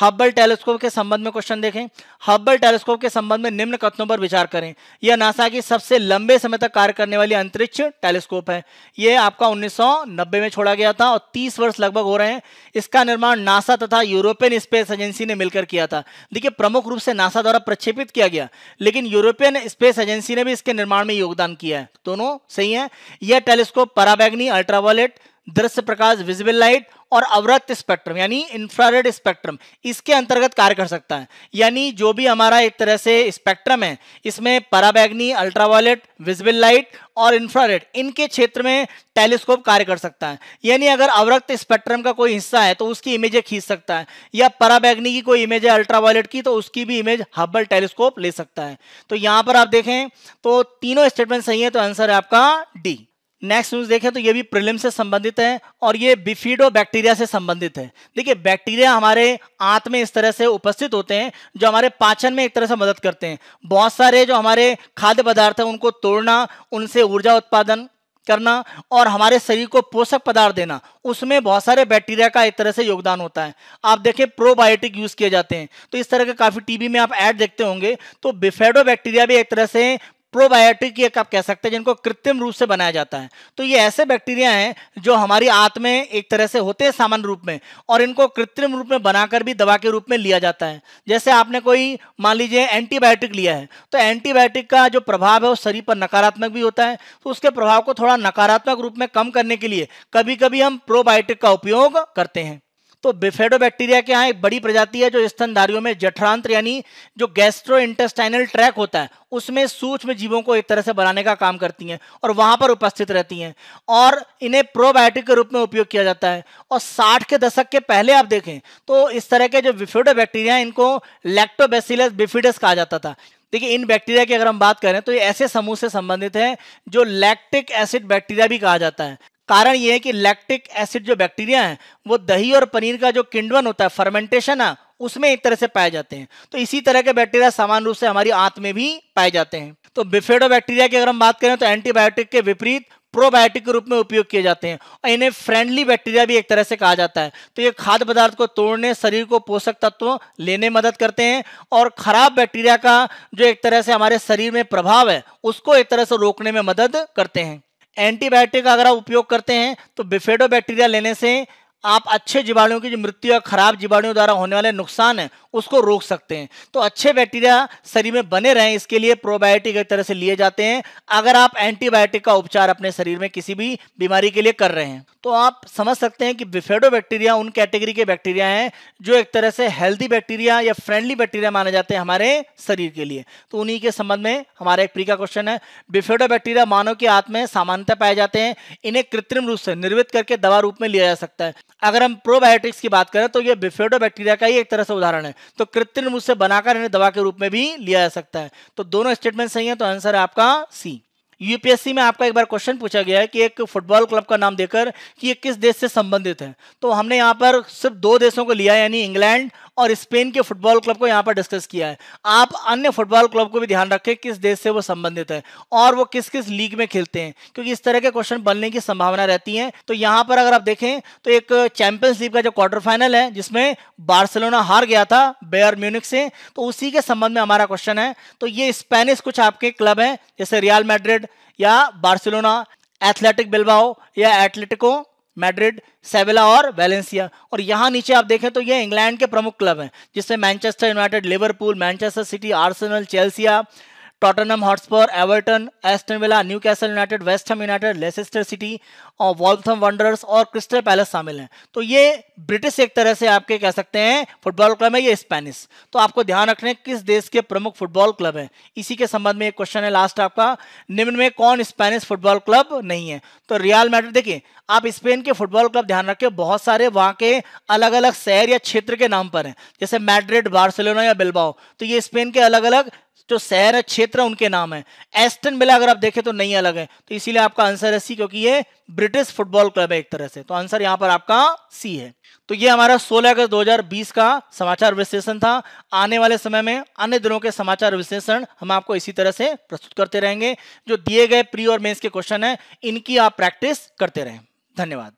हब्बल टेलीस्कोप के संबंध में क्वेश्चन देखें हब्बल टेलीस्कोप के संबंध में निम्न कथनों पर विचार करें यह नासा की सबसे लंबे समय तक कार्य करने वाली अंतरिक्ष टेलीस्कोप है यह आपका 1990 में छोड़ा गया था और 30 वर्ष लगभग हो रहे हैं इसका निर्माण नासा तथा यूरोपियन स्पेस एजेंसी ने मिलकर किया था देखिए प्रमुख रूप से नासा द्वारा प्रक्षेपित किया गया लेकिन यूरोपियन स्पेस एजेंसी ने भी इसके निर्माण में योगदान किया है दोनों सही है यह टेलीस्कोप पराबैग्नी अल्ट्रावायलेट दृश्य प्रकाश विजिबल लाइट और अवरक्त स्पेक्ट्रम यानी इंफ्रारेड स्पेक्ट्रम इसके अंतर्गत कार्य कर सकता है यानी जो भी हमारा एक तरह से स्पेक्ट्रम है इसमें पराबैग्नी अल्ट्रावायलेट विजिबल लाइट और इंफ्रारेड इनके क्षेत्र में टेलीस्कोप कार्य कर सकता है यानी अगर अवरक्त स्पेक्ट्रम का कोई हिस्सा है तो उसकी इमेजें खींच सकता है या पराबैग्नी की कोई इमेज है अल्ट्रावायलेट की तो उसकी भी इमेज हब्बल टेलीस्कोप ले सकता है तो यहां पर आप देखें तो तीनों स्टेटमेंट सही है तो आंसर है आपका डी नेक्स्ट न्यूज देखें तो ये भी प्रिलिम से संबंधित है और ये बिफिडो बैक्टीरिया से संबंधित है देखिए बैक्टीरिया हमारे आंत में इस तरह से उपस्थित होते हैं जो हमारे पाचन में एक तरह से मदद करते हैं बहुत सारे जो हमारे खाद्य पदार्थ हैं उनको तोड़ना उनसे ऊर्जा उत्पादन करना और हमारे शरीर को पोषक पदार्थ देना उसमें बहुत सारे बैक्टीरिया का एक तरह से योगदान होता है आप देखें प्रोबायोटिक यूज किए जाते हैं तो इस तरह के काफ़ी टीवी में आप ऐड देखते होंगे तो बिफेडो बैक्टीरिया भी एक तरह से प्रोबायोटिक ये आप कह सकते हैं जिनको कृत्रिम रूप से बनाया जाता है तो ये ऐसे बैक्टीरिया हैं जो हमारी आत्मे में एक तरह से होते हैं सामान्य रूप में और इनको कृत्रिम रूप में बनाकर भी दवा के रूप में लिया जाता है जैसे आपने कोई मान लीजिए एंटीबायोटिक लिया है तो एंटीबायोटिक का जो प्रभाव है वो शरीर पर नकारात्मक भी होता है तो उसके प्रभाव को थोड़ा नकारात्मक रूप में कम करने के लिए कभी कभी हम प्रोबायोटिक का उपयोग करते हैं तो बिफेडो बैक्टीरिया के यहाँ एक बड़ी प्रजाति है जो स्तनधारियों में जठरांत्र यानी जो गैस्ट्रो इंटेस्टाइनल ट्रैक होता है उसमें सूक्ष्म जीवों को एक तरह से बनाने का काम करती हैं और वहाँ पर उपस्थित रहती हैं और इन्हें प्रोबायोटिक के रूप में उपयोग किया जाता है और 60 के दशक के पहले आप देखें तो इस तरह के जो बिफेडो बैक्टीरिया इनको लैक्टोबेसिलस बिफिडस कहा जाता था देखिए इन बैक्टीरिया की अगर हम बात करें तो ये ऐसे समूह से संबंधित हैं जो लैक्टिक एसिड बैक्टीरिया भी कहा जाता है कारण ये है कि लैक्टिक एसिड जो बैक्टीरिया है वो दही और पनीर का जो किंडवन होता है फर्मेंटेशन है उसमें एक तरह से पाए जाते हैं तो इसी तरह के बैक्टीरिया सामान्य रूप से हमारी आंत में भी पाए जाते हैं तो बिफेडो बैक्टीरिया की अगर हम बात करें तो एंटीबायोटिक के विपरीत प्रोबायोटिक के रूप में उपयोग किए जाते हैं और इन्हें फ्रेंडली बैक्टीरिया भी एक तरह से कहा जाता है तो ये खाद्य पदार्थ को तोड़ने शरीर को पोषक तत्व लेने मदद करते हैं और खराब बैक्टीरिया का जो एक तरह से हमारे शरीर में प्रभाव है उसको एक तरह से रोकने में मदद करते हैं एंटीबायोटिक का अगर आप उपयोग करते हैं तो बिफेडो बैक्टीरिया लेने से आप अच्छे जीवाणुओं की जो मृत्यु या खराब जीवाणुओं द्वारा होने वाले नुकसान है उसको रोक सकते हैं तो अच्छे बैक्टीरिया शरीर में बने रहें इसके लिए प्रोबायोटिक एक तरह से लिए जाते हैं अगर आप एंटीबायोटिक का उपचार अपने शरीर में किसी भी बीमारी के लिए कर रहे हैं तो आप समझ सकते हैं कि बिफेडो बैक्टीरिया उन कैटेगरी के बैक्टीरिया हैं जो एक तरह से हेल्दी बैक्टीरिया या फ्रेंडली बैक्टीरिया माने जाते हैं हमारे शरीर के लिए तो उन्हीं के संबंध में हमारा एक प्री का क्वेश्चन है बिफेडो बैक्टीरिया मानव के हाथ में सामान्यतः पाए जाते हैं इन्हें कृत्रिम रूप से निर्मित करके दवा रूप में लिया जा सकता है अगर हम प्रोबायोटिक्स की बात करें तो ये बिफेडो बैक्टीरिया का ही एक तरह से उदाहरण है तो कृत्रिम रूप से बनाकर इन्हें दवा के रूप में भी लिया जा सकता है तो दोनों स्टेटमेंट सही है तो आंसर है आपका सी यूपीएससी में आपका एक बार क्वेश्चन पूछा गया है कि एक फुटबॉल क्लब का नाम देकर कि ये किस देश से संबंधित है तो हमने यहाँ पर सिर्फ दो देशों को लिया यानी इंग्लैंड और स्पेन के फुटबॉल क्लब को यहाँ पर डिस्कस किया है आप अन्य फुटबॉल क्लब को भी ध्यान रखें किस देश से वो संबंधित है और वो किस किस लीग में खेलते हैं क्योंकि इस तरह के क्वेश्चन बनने की संभावना रहती है तो यहाँ पर अगर आप देखें तो एक चैंपियंस लीग का जो क्वार्टर फाइनल है जिसमें बार्सिलोना हार गया था बेयर म्यूनिक से तो उसी के संबंध में हमारा क्वेश्चन है तो ये स्पेनिश कुछ आपके क्लब हैं जैसे रियाल मैड्रिड या बार्सिलोना एथलेटिक बिल्बाओ या एथलेटिको मैड्रिड सेविला और वैलेंसिया और यहाँ नीचे आप देखें तो ये इंग्लैंड के प्रमुख क्लब हैं जिसमें Manchester United Liverpool Manchester City Arsenal Chelsea Tottenham Hotspur Everton Aston Villa Newcastle United West Ham United Leicester City और वॉल्थम वंडर्स और क्रिस्टल पैलेस शामिल हैं तो ये ब्रिटिश एक तरह से आपके कह सकते हैं फुटबॉल क्लब है ये स्पेनिश तो आपको ध्यान रखना है किस देश के प्रमुख फुटबॉल क्लब है इसी के संबंध में एक क्वेश्चन है लास्ट आपका निम्न में कौन स्पेनिश फुटबॉल क्लब नहीं है तो रियाल मैटर देखिए आप स्पेन के फुटबॉल क्लब ध्यान रखें बहुत सारे वहाँ के अलग अलग शहर या क्षेत्र के नाम पर हैं जैसे मैड्रिड बार्सिलोना या बिल्बाओ तो ये स्पेन के अलग अलग जो शहर है क्षेत्र उनके नाम है एस्टन बिला अगर आप देखें तो नहीं अलग है तो इसीलिए आपका आंसर है सी क्योंकि ये ब्रिटिश फुटबॉल क्लब है एक तरह से तो आंसर यहां पर आपका सी है तो ये हमारा 16 अगस्त 2020 का समाचार विश्लेषण था आने वाले समय में अन्य दिनों के समाचार विश्लेषण हम आपको इसी तरह से प्रस्तुत करते रहेंगे जो दिए गए प्री और मेन्स के क्वेश्चन है इनकी आप प्रैक्टिस करते रहें धन्यवाद